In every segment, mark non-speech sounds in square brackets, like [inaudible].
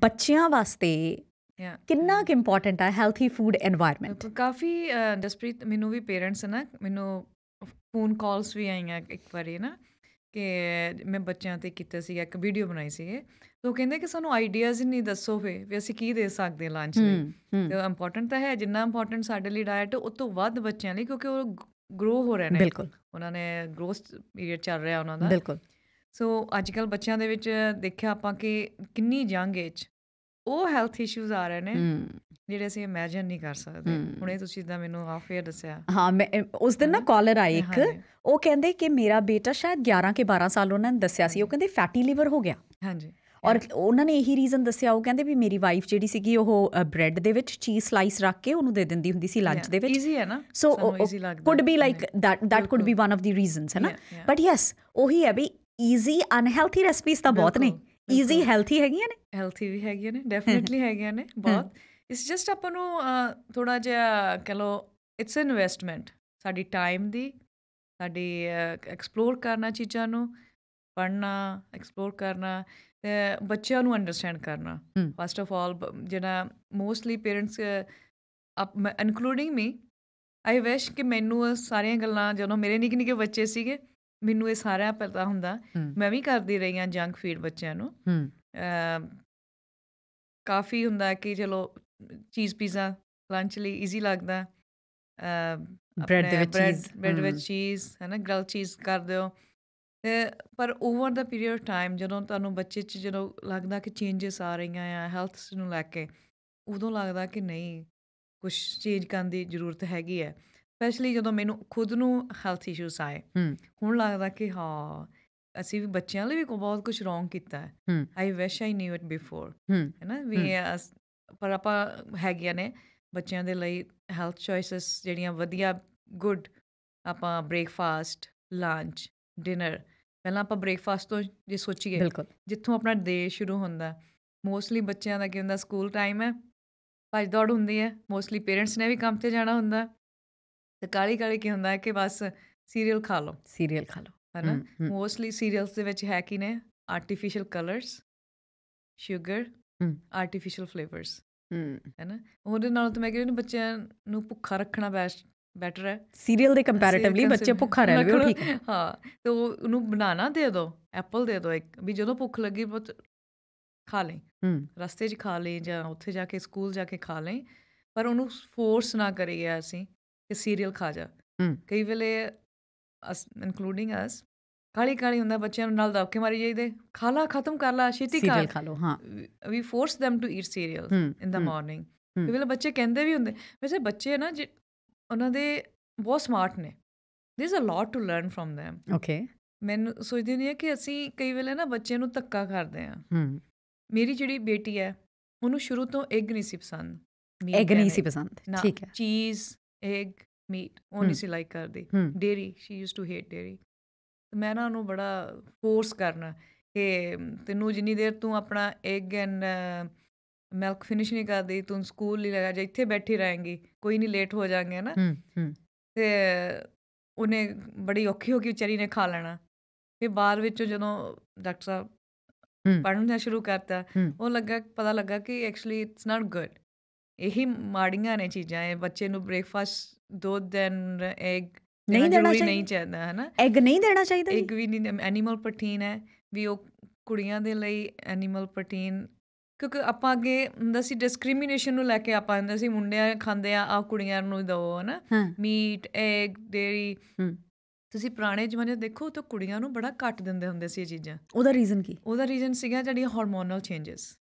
ਬੱਚਿਆਂ ਵਾਸਤੇ ਕਿੰਨਾ ਕਿ ਇੰਪੋਰਟੈਂਟ ਹੈ ਹੈਲਥੀ ਫੂਡ এনवायरमेंट ਕਾਫੀ ਜਸਪ੍ਰੀਤ ਮੈਨੂੰ ਵੀ ਪੇਰੈਂਟਸ ਨਾ ਮੈਨੂੰ ਫੋਨ ਕਾਲਸ ਵੀ ਆਈਆਂ ਇੱਕ ਵਾਰੀ ਨਾ ਕਿ ਮੈਂ ਬੱਚਿਆਂ ਤੇ ਕੀਤਾ ਸੀ ਇੱਕ ਵੀਡੀਓ ਬਣਾਈ ਸੀ ਤੋ ਕਹਿੰਦੇ ਕਿ ਸਾਨੂੰ ਆਈਡੀਆਜ਼ ਹੀ ਨਹੀਂ ਦੱਸੋ ਫੇ ਵੀ ਅਸੀਂ ਕੀ ਦੇ ਸਕਦੇ ਹਾਂ ਲੰਚ ਲਈ ਤੇ ਇੰਪੋਰਟੈਂਟ ਤਾਂ ਹੈ ਜਿੰਨਾ ਇੰਪੋਰਟੈਂਟ ਸਾਡੇ ਲਈ ਡਾਈਟ ਉਹ ਤੋਂ ਵੱਧ ਬੱਚਿਆਂ ਲਈ ਕਿਉਂਕਿ ਉਹ ਗਰੋ ਹੋ ਰਹੇ ਨੇ ਬਿਲਕੁਲ ਉਹਨਾਂ ਨੇ ਗਰੋਥ ਪੀਰੀਅਡ ਚੱਲ ਰਿਹਾ ਉਹਨਾਂ ਦਾ ਬਿਲਕੁਲ ਸੋ ਅੱਜ ਕੱਲ ਬੱਚਿਆਂ ਦੇ ਵਿੱਚ ਦੇਖਿਆ ਆਪਾਂ ਕਿ ਕਿੰਨੀ ਯੰਗ ਚ ਉਹ ਹੈਲਥ ਇਸ਼ੂਜ਼ ਆ ਰਹੇ ਨੇ ਜਿਹੜੇ ਅਸੀਂ ਇਮੇਜਿਨ ਨਹੀਂ ਕਰ ਸਕਦੇ ਹੁਣੇ ਤੁਸੀਂ ਤਾਂ ਮੈਨੂੰ ਆਫੇਅਰ ਦੱਸਿਆ ਹਾਂ ਮੈਂ ਉਸ ਦਿਨ ਨਾ ਕਾਲਰ ਆਇਆ ਇੱਕ ਉਹ ਕਹਿੰਦੇ ਕਿ ਮੇਰਾ ਬੇਟਾ ਸ਼ਾਇਦ 11 ਕੇ 12 ਸਾਲ ਉਹਨਾਂ ਨੇ ਦੱਸਿਆ ਸੀ ਉਹ ਕਹਿੰਦੇ ਫੈਟੀ ਲੀਵਰ ਹੋ ਗਿਆ ਹਾਂਜੀ ਔਰ ਉਹਨਾਂ ਨੇ ਇਹੀ ਰੀਜ਼ਨ ਦੱਸਿਆ ਉਹ ਕਹਿੰਦੇ ਵੀ ਮੇਰੀ ਵਾਈਫ ਜਿਹੜੀ ਸੀਗੀ ਉਹ ਬ੍ਰੈਡ ਦੇ ਵਿੱਚ ਚੀਜ਼ ਸਲਾਈਸ ਰੱਖ ਕੇ ਉਹਨੂੰ ਦੇ ਦਿੰਦੀ ਹੁੰਦੀ ਸੀ ਲੰਚ ਦੇ ਵਿੱਚ ਈਜ਼ੀ ਹੈ ਨਾ so could be like that that could be one of the reasons ਹੈ ਨਾ ਬਟ ਯੈਸ ਉਹੀ ਹੈ ਵੀ ਈਜ਼ੀ ਅਨਹੈਲਥੀ ਰੈਸਪੀਸ ਤਾਂ ਬਹੁਤ ਨੇ ਈਜ਼ੀ ਹੈਲਥੀ ਹੈਗੀਆਂ ਨੇ ਹੈਲਥੀ ਵੀ ਹੈਗੀਆਂ ਨੇ ਡੈਫੀਨਿਟਲੀ [laughs] ਹੈਗੀਆਂ ਨੇ ਬਹੁਤ ਇਟਸ ਜਸਟ ਆਪਾਂ ਨੂੰ ਥੋੜਾ ਜਿਹਾ ਕਹ ਲੋ ਇਟਸ ਐਨ ਇਨਵੈਸਟਮੈਂਟ ਸਾਡੀ ਟਾਈਮ ਦੀ ਸਾਡੀ ਐਕਸਪਲੋਰ ਕਰਨਾ ਚੀਜ਼ਾਂ ਨੂੰ ਪੜਨਾ ਐਕਸਪਲੋਰ ਕਰਨਾ ਬੱਚਿਆਂ ਨੂੰ ਅੰਡਰਸਟੈਂਡ ਕਰਨਾ ਫਸਟ ਆਫ ਆਲ ਜਿਹੜਾ mostly parents including me I wish ਕਿ ਮੈਨੂੰ ਸਾਰੀਆਂ ਗੱਲਾਂ ਜਦੋਂ ਮੇਰੇ ਨਿੱਕੇ ਨਿੱਕੇ ਬੱਚੇ ਸੀਗੇ ਮੈਨੂੰ ਇਹ ਸਾਰਾ ਪਤਾ ਹੁੰਦਾ ਮੈਂ ਵੀ ਕਰਦੀ ਰਹੀ ਆ ਜੰਕ ਫੀਡ ਬੱਚਿਆਂ ਨੂੰ ਕਾਫੀ ਹੁੰਦਾ ਕਿ ਚਲੋ ਚੀਜ਼ ਪੀਜ਼ਾ ਲੰਚ ਲਈ ਈਜ਼ੀ ਲੱਗਦਾ ਬ੍ਰੈਡ ਦੇ ਵਿੱਚ ਚੀਜ਼ ਬ੍ਰੈਡ ਵਿੱਚ ਚੀਜ਼ ਹੈ ਨਾ ਗਰਲ ਚੀਜ਼ ਕਰ ਦਿਓ ਪਰ ਓਵਰ ਦਾ ਪੀਰੀਅਡ ਆਫ ਟਾਈਮ ਜਦੋਂ ਤੁਹਾਨੂੰ ਬੱਚੇ 'ਚ ਜਦੋਂ ਲੱਗਦਾ ਕਿ ਚੇਂਜਸ ਆ ਰਹੀਆਂ ਆ ਹੈਲਥ ਨੂੰ ਲੈ ਕੇ ਉਦੋਂ ਲੱਗਦਾ ਕਿ ਨਹੀਂ ਕੁਝ ਚੇਂਜ ਕਰਨ ਦੀ ਜ਼ਰੂਰਤ ਹੈਗੀ ਹੈ ਸਪੈਸ਼ਲੀ ਜਦੋਂ ਮੈਨੂੰ ਖੁਦ ਨੂੰ ਹੈਲਥ ਇਸ਼ੂਸ ਆਏ ਹੁਣ ਲੱਗਦਾ ਕਿ ਹਾਂ ਅਸੀਂ ਵੀ ਬੱਚਿਆਂ ਲਈ ਵੀ ਬਹੁਤ ਕੁਝ ਰੋਂਗ ਕੀਤਾ ਹੈ I wish I knew it before ਹੈਨਾ ਵੀ ਪਰ ਆਪਾਂ ਗਿਆ ਨੇ ਬੱਚਿਆਂ ਦੇ ਲਈ ਹੈਲਥ ਚੋਇਸਸ ਜਿਹੜੀਆਂ ਵਧੀਆ ਗੁੱਡ ਆਪਾਂ ਬ੍ਰੇਕਫਾਸਟ ਲੰਚ ਡਿਨਰ ਪਹਿਲਾਂ ਆਪਾਂ ਬ੍ਰੇਕਫਾਸਟ ਤੋਂ ਜੇ ਸੋਚੀਏ ਜਿੱਥੋਂ ਆਪਣਾ ਦੇ ਸ਼ੁਰੂ ਹੁੰਦਾ ਮੋਸਟਲੀ ਬੱਚਿਆਂ ਦਾ ਕੀ ਹੁੰਦਾ ਸਕੂਲ ਟਾਈਮ ਹੈ ਭੱਜ ਦੌੜ ਹੁੰਦੀ ਹੈ ਮੋਸਟਲੀ ਪੇਰੈਂਟਸ ਨੇ ਵੀ ਕੰਮ ਤੇ ਜਾਣਾ ਹੁੰਦਾ ਤੇ ਕਾਲੀ ਕਾਲੀ ਕੀ ਹੁੰਦਾ ਹੈ ਕਿ ਬਸ ਸੀਰੀਅਲ ਖਾ ਲਓ ਸੀਰੀਅਲ ਖਾ ਲਓ ਹੈਨਾ ਮੋਸਟਲੀ ਸੀਰੀਅਲਸ ਦੇ ਵਿੱਚ ਹੈ ਕੀ ਨੇ artificial colours sugar artificial flavours ਹੈਨਾ ਉਹਦੇ ਨਾਲ ਤਾਂ ਮੈਂ ਕਹਿੰਦੀ ਬੱਚਿਆਂ ਨੂੰ ਭੁੱਖਾ ਰੱਖਣਾ ਬੈਸਟ ਬੈਟਰ ਹੈ ਸੀਰੀਅਲ ਦੇ ਕੰਪੈਰੀਟਿਵਲੀ ਬੱਚੇ ਭੁੱਖਾ ਰਹਿੰਦੇ ਹੋ ਠੀਕ ਹੈ ਹਾਂ ਤੇ ਉਹਨੂੰ ਬਣਾਣਾ ਦੇ ਦਿਓ ਐਪਲ ਦੇ ਦਿਓ ਇੱਕ ਵੀ ਜਦੋਂ ਭੁੱਖ ਲੱਗੀ ਬਹੁਤ ਖਾ ਲੇ ਰਸਤੇ 'ਚ ਖਾ ਲੇ ਜਾਂ ਉੱਥੇ ਜਾ ਕੇ ਸਕੂਲ ਜਾ ਕੇ ਖਾ ਲੇ ਪਰ ਉਹਨੂੰ ਫੋਰਸ ਨਾ ਕਰੀਏ ਅਸੀਂ ਕਿ ਸੀਰੀਅਲ ਖਾ ਜਾ ਕਈ ਵੇਲੇ ਅਸ ਇਨਕਲੂਡਿੰਗ ਅਸ ਕਾਲੀ ਕਾਲੀ ਹੁੰਦਾ ਬੱਚਿਆਂ ਨੂੰ ਨਾਲ ਦਬਕੇ ਮਾਰੀ ਜਾਈਦੇ ਖਾ ਲਾ ਖਤਮ ਕਰ ਲਾ ਛੇਤੀ ਖਾ ਸੀਰੀਅਲ ਖਾ ਲੋ ਹਾਂ we force them to eat cereal in the morning ਕਈ ਵੇਲੇ ਬੱਚੇ ਕਹਿੰਦੇ ਵੀ ਹੁੰਦੇ ਵੈਸੇ ਬੱਚੇ ਨਾ ਉਹਨਾਂ ਦੇ ਬਹੁਤ ਸਮਾਰਟ ਨੇ there is a lot to learn from them okay ਮੈਨੂੰ ਸੋਚਦੀ ਨਹੀਂ ਹੈ ਕਿ ਅਸੀਂ ਕਈ ਵੇਲੇ ਨਾ ਬੱਚੇ ਨੂੰ ਧੱਕਾ ਕਰਦੇ ਆ ਹੂੰ ਮੇਰੀ ਜਿਹੜੀ ਬੇਟੀ ਹੈ ਉਹਨੂੰ ਸ਼ੁਰੂ ਤੋਂ ਐਗ ਨਹੀਂ ਸੀ ਪਸੰਦ ਐਗ ਨਹੀਂ ਸੀ ਪਸੰਦ ਠੀਕ ਹੈ ਚੀਜ਼ ਐਗ ਮੀਟ ਉਹ ਨਹੀਂ ਸੀ ਲਾਈਕ ਕਰਦੀ dairy she used to hate dairy ਤੇ ਮੈਂ ਨਾ ਉਹਨੂੰ ਬੜਾ ਫੋਰਸ ਕਰਨਾ ਕਿ ਤੈਨੂੰ ਜਿੰਨੀ ਦੇਰ ਤੂੰ ਆਪਣਾ ਐਗ ਐਂਡ ਮਿਲਕ ਫਿਨਿਸ਼ ਨਹੀਂ ਕਰਦੀ ਤੂੰ ਸਕੂਲ ਨਹੀਂ ਲਗਾ ਜਾ ਇੱਥੇ ਬੈਠੀ ਰਹੇਂਗੀ ਕੋਈ ਨਹੀਂ ਲੇਟ ਹੋ ਜਾਾਂਗੇ ਨਾ ਤੇ ਉਹਨੇ ਬੜੀ ਔਖੀ ਹੋ ਕੇ ਵਿਚਾਰੀ ਨੇ ਖਾ ਲੈਣਾ ਫਿਰ ਬਾਅਦ ਵਿੱਚ ਜਦੋਂ ਡਾਕਟਰ ਸਾਹਿਬ ਪੜ੍ਹਨਾ ਸ਼ੁਰੂ ਕਰਤਾ ਉਹ ਲੱਗਾ ਪਤਾ ਲੱਗਾ ਕਿ ਐਕਚੁਅਲੀ ਇਟਸ ਨਾਟ ਗੁੱਡ ਇਹੀ ਮਾੜੀਆਂ ਨੇ ਚੀਜ਼ਾਂ ਇਹ ਬੱਚੇ ਨੂੰ ਬ੍ਰੇਕਫਾਸਟ ਦੁੱਧ ਦੈਨ ਐਗ ਨਹੀਂ ਦੇਣਾ ਚਾਹੀਦਾ ਨਹੀਂ ਹੈ ਨਾ ਐਗ ਨਹੀਂ ਦੇਣਾ ਚਾਹੀਦਾ ਐਗ ਵੀ ਨਹੀਂ ਐਨੀਮਲ ਪ੍ਰੋਟੀਨ ਹੈ ਵੀ ਉਹ ਕੁੜੀਆਂ ਦੇ ਲਈ ਐਨੀਮਲ ਪ੍ਰੋਟੀਨ ਕਿਉਂਕਿ ਆਪਾਂ ਅੱਗੇ ਹੁੰਦਾ ਸੀ ਡਿਸਕ੍ਰਿਮੀਨੇਸ਼ਨ ਨੂੰ ਲੈ ਕੇ ਆਪਾਂ ਹੁੰਦਾ ਸੀ ਮੁੰਡਿਆਂ ਖਾਂਦੇ ਆ ਆ ਕੁੜੀਆਂ ਨੂੰ ਦਿਓ ਹਨਾ ਮੀਟ ਐਗ ਡੇਰੀ ਤੁਸੀਂ ਪੁਰਾਣੇ ਜ਼ਮਾਨੇ ਦੇਖੋ ਤਾਂ ਕੁੜੀਆਂ ਨੂੰ ਬੜਾ ਘੱਟ ਦਿੰਦੇ ਹੁੰਦੇ ਸੀ ਇਹ ਚੀਜ਼ਾਂ ਉਹਦਾ ਰੀਜ਼ਨ ਕੀ ਉਹਦਾ ਰੀਜ਼ਨ ਸੀਗਾ ਜਿਹੜੀਆਂ ਹਾਰਮੋਨਲ ਚੇਂਜਸ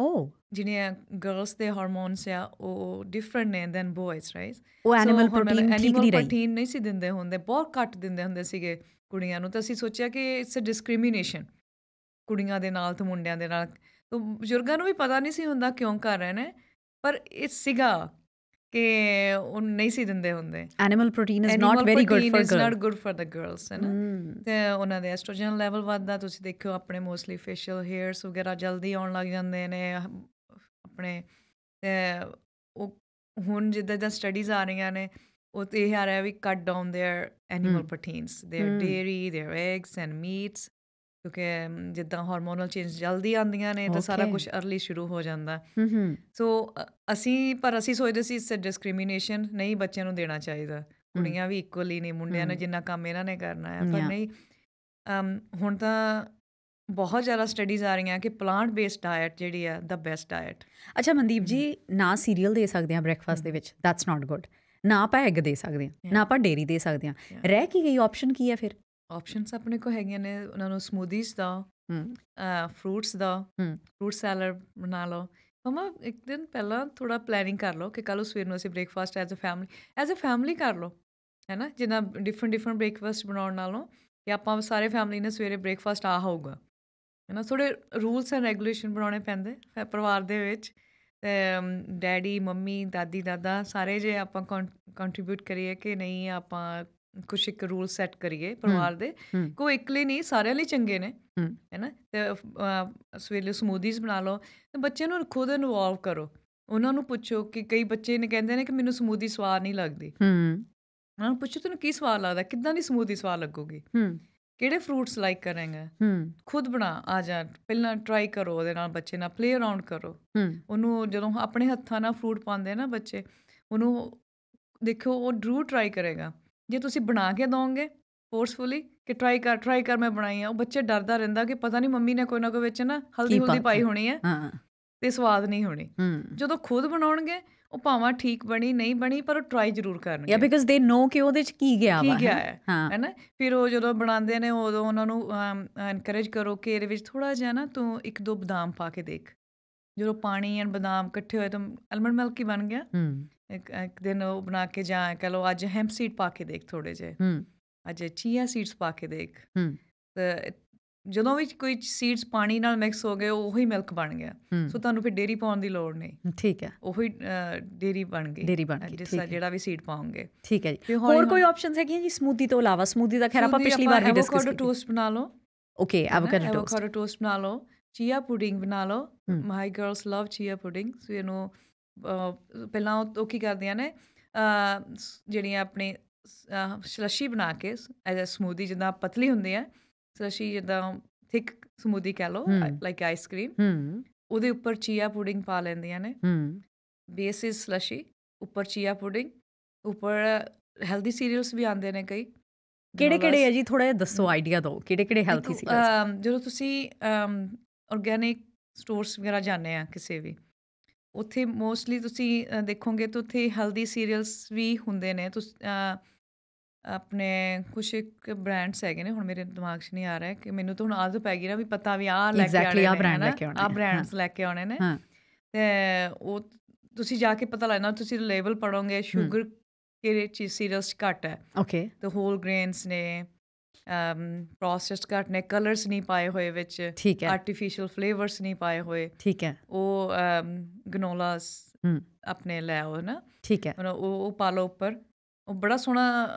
ਉਹ ਜਿਹਨੇ ਗਰਲਸ ਦੇ ਹਾਰਮੋਨਸ ਆ ਉਹ ਡਿਫਰੈਂਟ ਨੇ ਦੈਨ ਬॉयਜ਼ ਰਾਈਟ ਉਹ ਐਨੀਮਲ ਪ੍ਰੋਟੀਨ ਠੀਕ ਨਹੀਂ ਰਹੀ ਪ੍ਰੋਟੀਨ ਨਹੀਂ ਸੀ ਦਿੰਦੇ ਹੁੰਦੇ ਬਹੁਤ ਘੱਟ ਦਿੰਦੇ ਹੁੰਦੇ ਸੀਗੇ ਕੁੜੀਆਂ ਨੂੰ ਤਾਂ ਅਸੀਂ ਸੋਚਿਆ ਕਿ ਇਟਸ ਅ ਡਿਸਕ੍ਰਿਮੀਨੇਸ਼ਨ ਕੁੜੀਆਂ ਦੇ ਨਾਲ ਤੇ ਮੁੰਡਿਆਂ ਦੇ ਨਾਲ ਤਾਂ ਬਜ਼ੁਰਗਾਂ ਨੂੰ ਵੀ ਪਤਾ ਨਹੀਂ ਸੀ ਹੁੰਦਾ ਕਿਉਂ ਕਰ ਰਹੇ ਨੇ ਪਰ ਇਹ ਸੀਗਾ ਕਿ ਉਹ ਨਹੀਂ ਸੀ ਦਿੰਦੇ ਹੁੰਦੇ animal protein is not very good for girls it's not good for the girls ਹੈ ਨਾ hmm। ਤੇ ਉਹਨਾਂ ਦੇ ਐਸਟ੍ਰੋਜਨ ਲੈਵਲ ਵੱਧਦਾ ਤੁਸੀਂ ਦੇਖਿਓ ਆਪਣੇ ਮੋਸਟਲੀ ਫੇਸ਼ੀਅਲ ਹੇਅਰਸ ਵਗੈਰਾ ਜਲਦੀ ਆਉਣ ਲੱਗ ਜਾਂਦੇ ਨੇ ਆਪਣੇ ਤੇ ਉਹ ਹੁਣ ਜਿੱਦਾਂ ਜਿੱਦਾਂ ਸਟੱਡੀਜ਼ ਆ ਰਹੀਆਂ ਨੇ ਉਹ ਤੇ ਇਹ ਆ ਰਿਹਾ we cut down their animal proteins their dairy their eggs and meats ਕਿਉਂਕਿ ਜਿੱਦਾਂ ਹਾਰਮੋਨਲ ਚੇਂਜ ਜਲਦੀ ਆਉਂਦੀਆਂ ਨੇ ਤਾਂ ਸਾਰਾ ਕੁਝ अर्ਲੀ ਸ਼ੁਰੂ ਹੋ ਜਾਂਦਾ ਹੂੰ ਹੂੰ ਸੋ ਅਸੀਂ ਪਰ ਅਸੀਂ ਸੋਚਦੇ ਸੀ ਇਸ ਡਿਸਕ੍ਰਿਮੀਨੇਸ਼ਨ ਨਹੀਂ ਬੱਚਿਆਂ ਨੂੰ ਦੇਣਾ ਚਾਹੀਦਾ ਕੁੜੀਆਂ ਵੀ ਇਕੁਅਲੀ ਨੇ ਮੁੰਡਿਆਂ ਨੇ ਜਿੰਨਾ ਕੰਮ ਇਹਨਾਂ ਨੇ ਕਰਨਾ ਹੈ ਪਰ ਨਹੀਂ ਹੁਣ ਤਾਂ ਬਹੁਤ ਜ਼ਿਆਦਾ ਸਟੱਡੀਜ਼ ਆ ਰਹੀਆਂ ਕਿ ਪਲਾਂਟ ਬੇਸਡ ਡਾਈਟ ਜਿਹੜੀ ਆ ਦਾ ਬੈਸਟ ਡਾਈਟ ਅੱਛਾ ਮਨਦੀਪ ਜੀ ਨਾ ਸੀਰੀਅਲ ਦੇ ਸਕਦੇ ਆ ਬ੍ਰੈਕਫਾਸਟ ਦੇ ਵਿੱਚ ਦੈਟਸ ਨਾਟ ਗੁੱਡ ਨਾ ਆਪਾਂ ਐਗ ਦੇ ਸਕਦੇ ਆ ਨਾ ਆਪਾਂ ਡੇਰੀ ਦੇ ਸਕਦੇ ਆ ਰਹਿ ਕੀ ਗਈ ਆਪਸ਼ਨ ਕੀ ਹੈ ਫਿਰ ਆਪਸ਼ਨਸ ਆਪਣੇ ਕੋ ਹੈਗੀਆਂ ਨੇ ਉਹਨਾਂ ਨੂੰ ਸਮੂਦੀਜ਼ ਦਾ ਫਰੂਟਸ ਦਾ ਫਰੂਟ ਸੈਲਰ ਬਣਾ ਲਓ ਮਮਾ ਇੱਕ ਦਿਨ ਪਹਿਲਾਂ ਥੋੜਾ ਪਲੈਨਿੰਗ ਕਰ ਲਓ ਕਿ ਕੱਲ ਸਵੇਰ ਨੂੰ ਅਸੀਂ breakfast as a family as a family ਕਰ ਲਓ ਹੈਨਾ ਜਿੰਨਾ ਡਿਫਰੈਂਟ ਡਿਫਰੈਂਟ ਬ੍ਰੇਕਫਾਸਟ ਬਣਾਉਣ ਨਾਲੋਂ ਕਿ ਆਪਾਂ ਸਾਰੇ ਫੈਮਿਲੀ ਨੇ ਸਵੇਰੇ ਬ੍ਰੇਕਫਾਸਟ ਆ ਹੋਊਗਾ ਹੈਨਾ ਥੋੜੇ ਰੂਲਸ ਐਂਡ ਰੈਗੂਲੇਸ਼ਨ ਬਣਾਉਣੇ ਪੈਂਦੇ ਫੈ ਪਰਿਵਾਰ ਦੇ ਵਿੱਚ ਡੈਡੀ ਮੰਮੀ ਦਾਦੀ ਦਾਦਾ ਸਾਰੇ ਜੇ ਆਪਾਂ ਕੰਟਰੀਬਿਊਟ ਕਰੀਏ ਕਿ ਨਹੀਂ ਆਪਾਂ ਕੁਝ ਇੱਕ ਰੂਲ ਸੈੱਟ ਕਰੀਏ ਪਰਿਵਾਰ ਦੇ ਕੋਈ ਇਕਲੇ ਨਹੀਂ ਸਾਰਿਆਂ ਲਈ ਚੰਗੇ ਨੇ ਹੈਨਾ ਤੇ ਸਵੇਲੇ ਸਮੂਦੀਜ਼ ਬਣਾ ਲਓ ਤੇ ਬੱਚਿਆਂ ਨੂੰ ਖੁਦ ਇਨਵੋਲਵ ਕਰੋ ਉਹਨਾਂ ਨੂੰ ਪੁੱਛੋ ਕਿ ਕਈ ਬੱਚੇ ਨੇ ਕਹਿੰਦੇ ਨੇ ਕਿ ਮੈਨੂੰ ਸਮੂਦੀ ਸਵਾਦ ਨਹੀਂ ਲੱਗਦੀ ਹੂੰ ਉਹਨਾਂ ਨੂੰ ਪੁੱਛੋ ਤੁਹਾਨੂੰ ਕੀ ਸਵਾਦ ਲੱਗਦਾ ਕਿੱਦਾਂ ਦੀ ਸਮੂਦੀ ਸਵਾਦ ਲੱਗੂਗੀ ਹੂੰ ਕਿਹੜੇ ਫਰੂਟਸ ਲਾਈਕ ਕਰਾਂਗੇ ਹੂੰ ਖੁਦ ਬਣਾ ਆ ਜਾ ਪਹਿਲਾਂ ਟਰਾਈ ਕਰੋ ਉਹਦੇ ਨਾਲ ਬੱਚੇ ਨਾਲ ਪਲੇ ਅਰਾਊਂਡ ਕਰੋ ਉਹਨੂੰ ਜਦੋਂ ਆਪਣੇ ਹੱਥਾਂ ਨਾਲ ਫਰੂਟ ਪਾਉਂਦੇ ਨਾ ਬੱਚੇ ਉਹਨੂੰ ਦੇਖੋ ਉਹ ਡਰੂ ਟਰਾਈ ਕਰੇਗਾ ਜੇ ਤੁਸੀਂ ਬਣਾ ਕੇ ਦੋਗੇ ਫੋਰਸਫੁਲੀ ਕਿ ਟਰਾਈ ਕਰ ਟਰਾਈ ਕਰ ਮੈਂ ਬਣਾਈ ਆ ਉਹ ਬੱਚੇ ਡਰਦਾ ਰਹਿੰਦਾ ਕਿ ਪਤਾ ਨਹੀਂ ਮੰਮੀ ਨੇ ਕੋਈ ਨਾ ਕੋਈ ਵਿੱਚ ਨਾ ਹਲਦੀ ਹੁਲਦੀ ਪਾਈ ਹੋਣੀ ਹੈ ਹਾਂ ਤੇ ਸਵਾਦ ਨਹੀਂ ਹੋਣੀ ਜਦੋਂ ਖੁਦ ਬਣਾਉਣਗੇ ਉਹ ਭਾਵੇਂ ਠੀਕ ਬਣੀ ਨਹੀਂ ਬਣੀ ਪਰ ਉਹ ਟਰਾਈ ਜ਼ਰੂਰ ਕਰਨਗੇ ਯਾ ਬਿਕਾਜ਼ ਦੇ ਨੋ ਕਿ ਉਹਦੇ ਚ ਕੀ ਗਿਆ ਵਾ ਕੀ ਗਿਆ ਹੈ ਹੈਨਾ ਫਿਰ ਉਹ ਜਦੋਂ ਬਣਾਉਂਦੇ ਨੇ ਉਦੋਂ ਉਹਨਾਂ ਨੂੰ ਐਨਕਰੇਜ ਕਰੋ ਕਿ ਇਹਦੇ ਵਿੱਚ ਥੋੜਾ ਜਿਹਾ ਨਾ ਤੂੰ ਇੱਕ ਦੋ ਬਦਾਮ ਪਾ ਕੇ ਦੇਖ ਜਦੋਂ ਪਾਣੀ ਐਂ ਬਦਾਮ ਇਕੱਠੇ ਹੋਏ ਤਾਂ ਅਲਮੰਡ ਮਿਲਕ ਹੀ ਬਣ ਗਿਆ ਇੱਕ ਇੱਕ ਦਿਨ ਉਹ ਬਣਾ ਕੇ ਜਾ ਕਹ ਲੋ ਅੱਜ ਹੈਂਪ ਸੀਡ ਪਾ ਕੇ ਦੇਖ ਥੋੜੇ ਜੇ ਹੂੰ ਅੱਜ ਚੀਆ ਸੀਡਸ ਪਾ ਕੇ ਦੇਖ ਹੂੰ ਤੇ ਜਦੋਂ ਵੀ ਕੋਈ ਸੀਡਸ ਪਾਣੀ ਨਾਲ ਮਿਕਸ ਹੋ ਗਏ ਉਹੀ ਮਿਲਕ ਬਣ ਗਿਆ ਸੋ ਤੁਹਾਨੂੰ ਫਿਰ ਡੇਰੀ ਪਾਉਣ ਦੀ ਲੋੜ ਨਹੀਂ ਠੀਕ ਹੈ ਉਹੀ ਡੇਰੀ ਬਣ ਗਈ ਡੇਰੀ ਬਣ ਗਈ ਜਿਸ ਜਿਹੜਾ ਵੀ ਸੀਡ ਪਾਉਂਗੇ ਠੀਕ ਹੈ ਜੀ ਹੋਰ ਕੋਈ ਆਪਸ਼ਨਸ ਹੈਗੀਆਂ ਜੀ ਸਮੂਦੀ ਤੋਂ ਇਲਾਵਾ ਸਮੂਦੀ ਦਾ ਖੈਰ ਆਪਾਂ ਪਿਛਲੀ ਵਾਰ ਵੀ ਡਿਸਕਸ ਕੀਤਾ ਟੋਸਟ ਬਣਾ ਲਓ okay avocado toast avocado toast ਬਣਾ ਲਓ ਚੀਆ ਪੁਡਿੰਗ ਬਣਾ ਲਓ my girls love chia pudding so you know ਪਹਿਲਾਂ ਉਹ ਕੀ ਕਰਦੀਆਂ ਨੇ ਜਿਹੜੀਆਂ ਆਪਣੇ ਸਲਸ਼ੀ ਬਣਾ ਕੇ ਐਜ਼ ਅ ਸਮੂਦੀ ਜਿੱਦਾਂ ਪਤਲੀ ਹੁੰਦੀ ਹੈ ਸਲਸ਼ੀ ਜਿੱਦਾਂ ਥਿਕ ਸਮੂਦੀ ਕਹ ਲੋ ਲਾਈਕ ਆਈਸਕ੍ਰੀਮ ਉਹਦੇ ਉੱਪਰ ਚੀਆ ਪੁਡਿੰਗ ਪਾ ਲੈਂਦੀਆਂ ਨੇ ਬੇਸ ਇਸ ਸਲਸ਼ੀ ਉੱਪਰ ਚੀਆ ਪੁਡਿੰਗ ਉੱਪਰ ਹੈਲਦੀ ਸੀਰੀਅਲਸ ਵੀ ਆਉਂਦੇ ਨੇ ਕਈ ਕਿਹੜੇ ਕਿਹੜੇ ਹੈ ਜੀ ਥੋੜਾ ਜਿਹਾ ਦੱਸੋ ਆਈਡੀਆ ਦਿਓ ਕਿਹੜੇ ਕਿਹੜੇ ਹੈਲਥੀ ਸੀਰੀਅਲਸ ਜਦੋਂ ਤੁਸੀਂ ਆਰਗੈਨਿਕ ਸਟੋਰਸ ਵਗੈਰਾ ਜਾਂਦੇ ਆ ਕਿਸੇ ਵੀ ਉੱਥੇ ਮੋਸਟਲੀ ਤੁਸੀਂ ਦੇਖੋਗੇ ਤਾਂ ਉੱਥੇ ਹੈਲਦੀ ਸੀਰੀਅਲਸ ਵੀ ਹੁੰਦੇ ਨੇ ਤੁਸ ਆਪਣੇ ਕੁਝ ਇੱਕ ਬ੍ਰਾਂਡਸ ਹੈਗੇ ਨੇ ਹੁਣ ਮੇਰੇ ਦਿਮਾਗ 'ਚ ਨਹੀਂ ਆ ਰਿਹਾ ਕਿ ਮੈਨੂੰ ਤਾਂ ਹੁਣ ਆਦਤ ਪੈ ਗਈ ਨਾ ਵੀ ਪਤਾ ਵੀ ਆ ਲੈ ਕੇ ਆਣੇ ਨੇ ਆ ਬ੍ਰਾਂਡਸ ਲੈ ਕੇ ਆਉਣੇ ਨੇ ਤੇ ਉਹ ਤੁਸੀਂ ਜਾ ਕੇ ਪਤਾ ਲੈਣਾ ਤੁਸੀਂ ਲੇਬਲ ਪੜੋਗੇ 슈ਗਰ ਕਿਹੜੇ ਚੀਜ਼ ਸੀਰੀਅਲਸ ਘੱਟ ਹੈ ਓਕੇ ਦ ਹੋਲ ਗ੍ਰੇਨਸ ਨੇ ਪ੍ਰੋਸੈਸਡ ਘੱਟ ਨੇ ਕਲਰਸ ਨਹੀਂ ਪਾਏ ਹੋਏ ਵਿੱਚ ਠੀਕ ਹੈ ਆਰਟੀਫੀਸ਼ੀਅਲ ਫਲੇਵਰਸ ਨਹੀਂ ਪਾਏ ਹੋਏ ਠੀਕ ਹੈ ਉਹ ਗਨੋਲਾਸ ਆਪਣੇ ਲੈ ਆਓ ਨਾ ਠੀਕ ਹੈ ਉਹ ਉਹ ਪਾ ਲਓ ਉੱਪਰ ਉਹ ਬੜਾ ਸੋਹਣਾ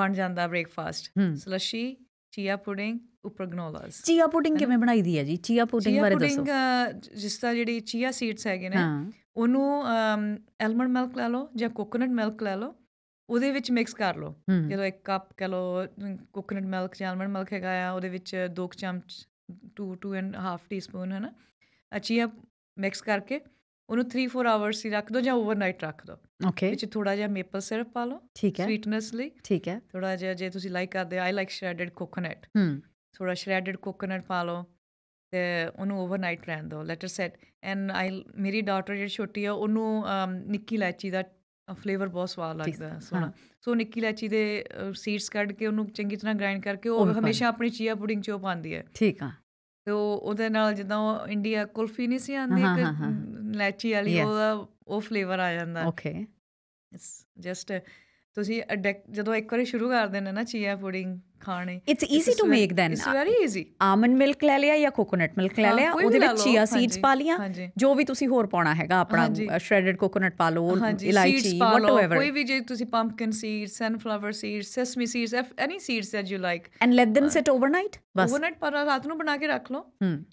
ਬਣ ਜਾਂਦਾ ਬ੍ਰੇਕਫਾਸਟ ਸਲਸ਼ੀ ਚੀਆ ਪੁਡਿੰਗ ਉੱਪਰ ਗਨੋਲਾਸ ਚੀਆ ਪੁਡਿੰਗ ਕਿਵੇਂ ਬਣਾਈ ਦੀ ਹੈ ਜੀ ਚੀਆ ਪੁਡਿੰਗ ਬਾਰੇ ਦੱਸੋ ਚੀਆ ਪੁਡਿੰਗ ਜਿਸ ਤਰ੍ਹਾਂ ਜਿਹੜੀ ਚੀਆ ਸੀਡਸ ਹੈਗੇ ਨੇ ਉਹਨੂੰ ਐਲਮੰਡ ਮਿਲਕ ਲੈ ਲਓ ਜਾਂ ਕੋਕੋਨਟ ਮਿਲਕ ਲੈ ਲਓ ਉਹਦੇ ਵਿੱਚ ਮਿਕਸ ਕਰ ਲਓ ਜਦੋਂ ਇੱਕ ਕੱਪ ਕਹ ਲਓ ਕੋਕੋਨਟ ਮਿਲਕ ਜਾਂ ਅਲਮੰਡ ਮਿਲਕ ਹੈਗਾ ਆ ਉਹਦੇ ਵਿੱਚ 2 ਚਮਚ 2 2 ਐਂਡ ਹਾਫ ਟੀਸਪੂਨ ਹੈ ਨਾ ਆ ਮਿਕਸ ਕਰਕੇ ਉਹਨੂੰ 3-4 ਆਵਰਸ ਹੀ ਰੱਖ ਦਿਓ ਜਾਂ ਓਵਰਨਾਈਟ ਰੱਖ ਦਿਓ ਓਕੇ ਵਿੱਚ ਥੋੜਾ ਜਿਹਾ ਮੇਪਲ ਸਿਰਪ ਪਾ ਲਓ ਠੀਕ ਹੈ ਸਵੀਟਨੈਸ ਲਈ ਠੀਕ ਹੈ ਥੋੜਾ ਜਿਹਾ ਜੇ ਤੁਸੀਂ ਲਾਈਕ ਕਰਦੇ ਆਈ ਲਾਈਕ ਸ਼੍ਰੈਡਡ ਕੋਕਨਟ ਹਮ ਥੋੜਾ ਸ਼੍ਰੈਡਡ ਕੋਕੋਨਟ ਪਾ ਲਓ ਤੇ ਉਹਨੂੰ ਓਵਰਨਾਈਟ ਰਹਿਣ ਦਿਓ ਲੈਟਰ ਸੈਟ ਐਂਡ ਆਈ ਮੇਰੀ ਡਾਟਰ ਜਿਹੜੀ ਛੋਟੀ ਆ ਉਹਨੂੰ ਨਿੱਕੀ ਇਲਾਇਚੀ ਦਾ ਫਲੇਵਰ ਬਹੁਤ ਸਵਾਦ ਲੱਗਦਾ ਸੋਹਣਾ ਸੋ ਨਿੱਕੀ ਇਲਾਚੀ ਦੇ ਸੀਡਸ ਕੱਢ ਕੇ ਉਹਨੂੰ ਚੰਗੀ ਤਰ੍ਹਾਂ ਗ੍ਰਾਈਂਡ ਕਰਕੇ ਉਹ ਹਮੇਸ਼ਾ ਆਪਣੀ ਚੀਆ ਪੁਡਿੰਗ 'ਚ ਉਹ ਪਾਉਂਦੀ ਹੈ ਠੀਕ ਆ ਤੇ ਉਹ ਉਹਦੇ ਨਾਲ ਜਿੱਦਾਂ ਇੰਡੀਆ ਕੁਲਫੀ ਨਹੀਂ ਸੀ ਆਂਦੀ ਇੱਕ ਇਲਾਚੀ ਵਾਲੀ ਉਹਦਾ ਉਹ ਫਲੇਵਰ ਆ ਜਾਂਦਾ ਓਕੇ ਜਸਟ ਤੁਸੀਂ ਜਦੋਂ ਇੱਕ ਵਾਰੀ ਸ਼ੁਰੂ ਕਰ ਦਿੰਦੇ ਨਾ ਚੀਆ ਪੁਡਿੰਗ ਖਾਣੇ it's easy to make then it's very easy almond milk ਲੈ ਲਿਆ ਜਾਂ ਕੋਕੋਨਟ ਮਿਲਕ ਲੈ ਲਿਆ ਉਹਦੇ ਵਿੱਚ ਚੀਆ ਸੀਡਸ ਪਾ ਲਿਆ ਜੋ ਵੀ ਤੁਸੀਂ ਹੋਰ ਪਾਉਣਾ ਹੈਗਾ ਆਪਣਾ ਸ਼੍ਰੈਡਡ ਕੋਕੋਨਟ ਪਾ ਲਓ ਇਲਾਇਚੀ ਵਾਟਐਵਰ ਕੋਈ ਵੀ ਜੇ ਤੁਸੀਂ pumpkin seeds sunflower seeds sesame seeds any seeds that you like and let them sit overnight ਬਸ ਓਵਰਨਾਈਟ ਪਰ ਰਾਤ ਨੂੰ ਬਣਾ ਕੇ ਰੱਖ ਲਓ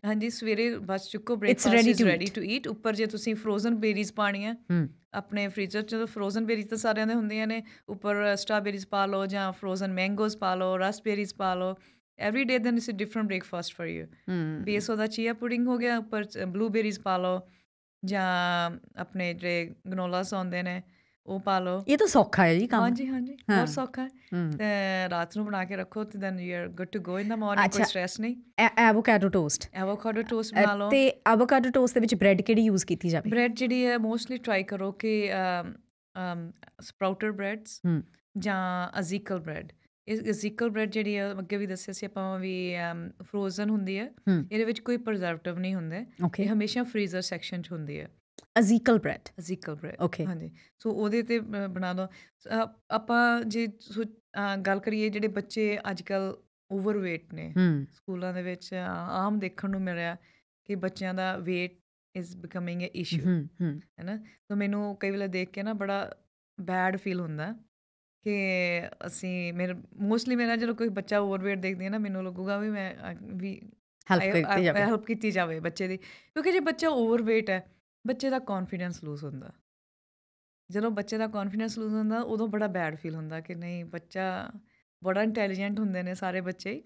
ਹਾਂਜੀ ਸਵੇਰੇ ਬਸ ਚੁੱਕੋ breakfast is ready to eat ਉੱਪਰ ਜੇ ਤੁਸੀਂ ਫਰੋਜ਼ਨ ਬੇਰੀਜ਼ ਪਾਣੀਆਂ ਆਪਣੇ ਫ੍ਰੀਜ਼ਰ ਚ ਜਦੋਂ ਫਰੋਜ਼ਨ ਬੇਰੀਜ਼ ਤਾਂ ਸਾਰਿਆਂ ਦੇ ਹੁੰਦੀਆਂ ਨੇ ਉੱਪਰ ਸਟ੍ਰਾਬੇਰੀਜ਼ ਪਾ ਲਓ ਜਾਂ ਫਰੋਜ਼ਨ ਮੈਂਗੋਜ਼ ਪਾ ਲਓ ਰਸ ਰਾਸਪਬੇਰੀਜ਼ ਪਾ ਲਓ every day then it's a different breakfast for you base ਦਾ ਚੀਆ ਪੁਡਿੰਗ ਹੋ ਗਿਆ ਉੱਪਰ ਬਲੂਬੇਰੀਜ਼ ਪਾ ਲਓ ਜਾਂ ਆਪਣੇ ਜਿਹੜੇ ਗਨੋਲਾਸ ਆਉਂਦੇ ਨੇ ਉਹ ਪਾ ਲਓ ਇਹ ਤਾਂ ਸੌਖਾ ਹੈ ਜੀ ਕੰਮ ਹਾਂਜੀ ਹਾਂਜੀ ਬਹੁਤ ਸੌਖਾ ਹੈ ਤੇ ਰਾਤ ਨੂੰ ਬਣਾ ਕੇ ਰੱਖੋ ਤੇ then you are good to go in the morning ਕੋਈ ਸਟ੍ਰੈਸ ਨਹੀਂ ਐਵੋਕਾਡੋ ਟੋਸਟ ਐਵੋਕਾਡੋ ਟੋਸਟ ਬਣਾ ਲਓ ਤੇ ਐਵੋਕਾਡੋ ਟੋਸਟ ਦੇ ਵਿੱਚ ਬ੍ਰੈਡ ਕਿਹੜੀ ਯੂਜ਼ ਕੀਤੀ ਜਾਵੇ ਬ੍ਰੈਡ ਜਿਹੜੀ ਹੈ ਮੋਸਟਲੀ ਟਰਾਈ ਕਰੋ ਕਿ ਸਪਰਾਊਟਰ ਬ੍ਰੈਡਸ ਜਾਂ Ezekiel bread Ezekiel bread ਜਿਹੜੀ ਆ ਅੱਗੇ ਵੀ ਦੱਸਿਆ ਸੀ ਆਪਾਂ ਵੀ ਫਰੋਜ਼ਨ ਹੁੰਦੀ ਹੈ ਇਹਦੇ ਵਿੱਚ ਕੋਈ ਪ੍ਰੀਜ਼ਰਵੇਟਿਵ ਨਹੀਂ ਹੁੰਦਾ ਇਹ ਹਮੇਸ਼ਾ ਫ੍ਰੀਜ਼ਰ ਸੈਕਸ਼ਨ 'ਚ ਹੁੰਦੀ ਹੈ Ezekiel bread Ezekiel bread okay ਹਾਂਜੀ ਸੋ ਉਹਦੇ ਤੇ ਬਣਾ ਦੋ ਆਪਾਂ ਜੇ ਗੱਲ ਕਰੀਏ ਜਿਹੜੇ ਬੱਚੇ ਅੱਜਕੱਲ ਓਵਰਵੇਟ ਨੇ ਸਕੂਲਾਂ ਦੇ ਵਿੱਚ ਆਮ ਦੇਖਣ ਨੂੰ ਮਿਲ ਰਿਹਾ ਕਿ ਬੱਚਿਆਂ ਦਾ weight is becoming a issue ਹੈ ਨਾ ਸੋ ਮੈਨੂੰ ਕਈ ਵੇਲੇ ਦੇਖ ਕੇ ਨਾ ਬੜਾ ਬੈਡ ਫੀਲ ਹੁੰਦਾ ਕਿ ਅਸੀਂ ਮੇਰਾ ਮੋਸਟਲੀ ਮੇਰਾ ਜਦੋਂ ਕੋਈ ਬੱਚਾ ਓਵਰਵੇਟ ਦੇਖਦੀ ਹੈ ਨਾ ਮੈਨੂੰ ਲੱਗੂਗਾ ਵੀ ਮੈਂ ਵੀ ਹੈਲਪ ਕੀਤੀ ਜਾਵੇ ਹੈਲਪ ਕੀਤੀ ਜਾਵੇ ਬੱਚੇ ਦੀ ਕਿਉਂਕਿ ਜੇ ਬੱਚਾ ਓਵਰਵੇਟ ਹੈ ਬੱਚੇ ਦਾ ਕੌਨਫੀਡੈਂਸ ਲੂਜ਼ ਹੁੰਦਾ ਜਦੋਂ ਬੱਚੇ ਦਾ ਕੌਨਫੀਡੈਂਸ ਲੂਜ਼ ਹੁੰਦਾ ਉਦੋਂ ਬੜਾ ਬੈਡ ਫੀਲ ਹੁੰਦਾ ਕਿ ਨਹੀਂ ਬੱਚਾ ਬੜਾ ਇੰਟੈਲੀਜੈਂਟ ਹੁੰਦੇ ਨੇ ਸਾਰੇ ਬੱਚੇ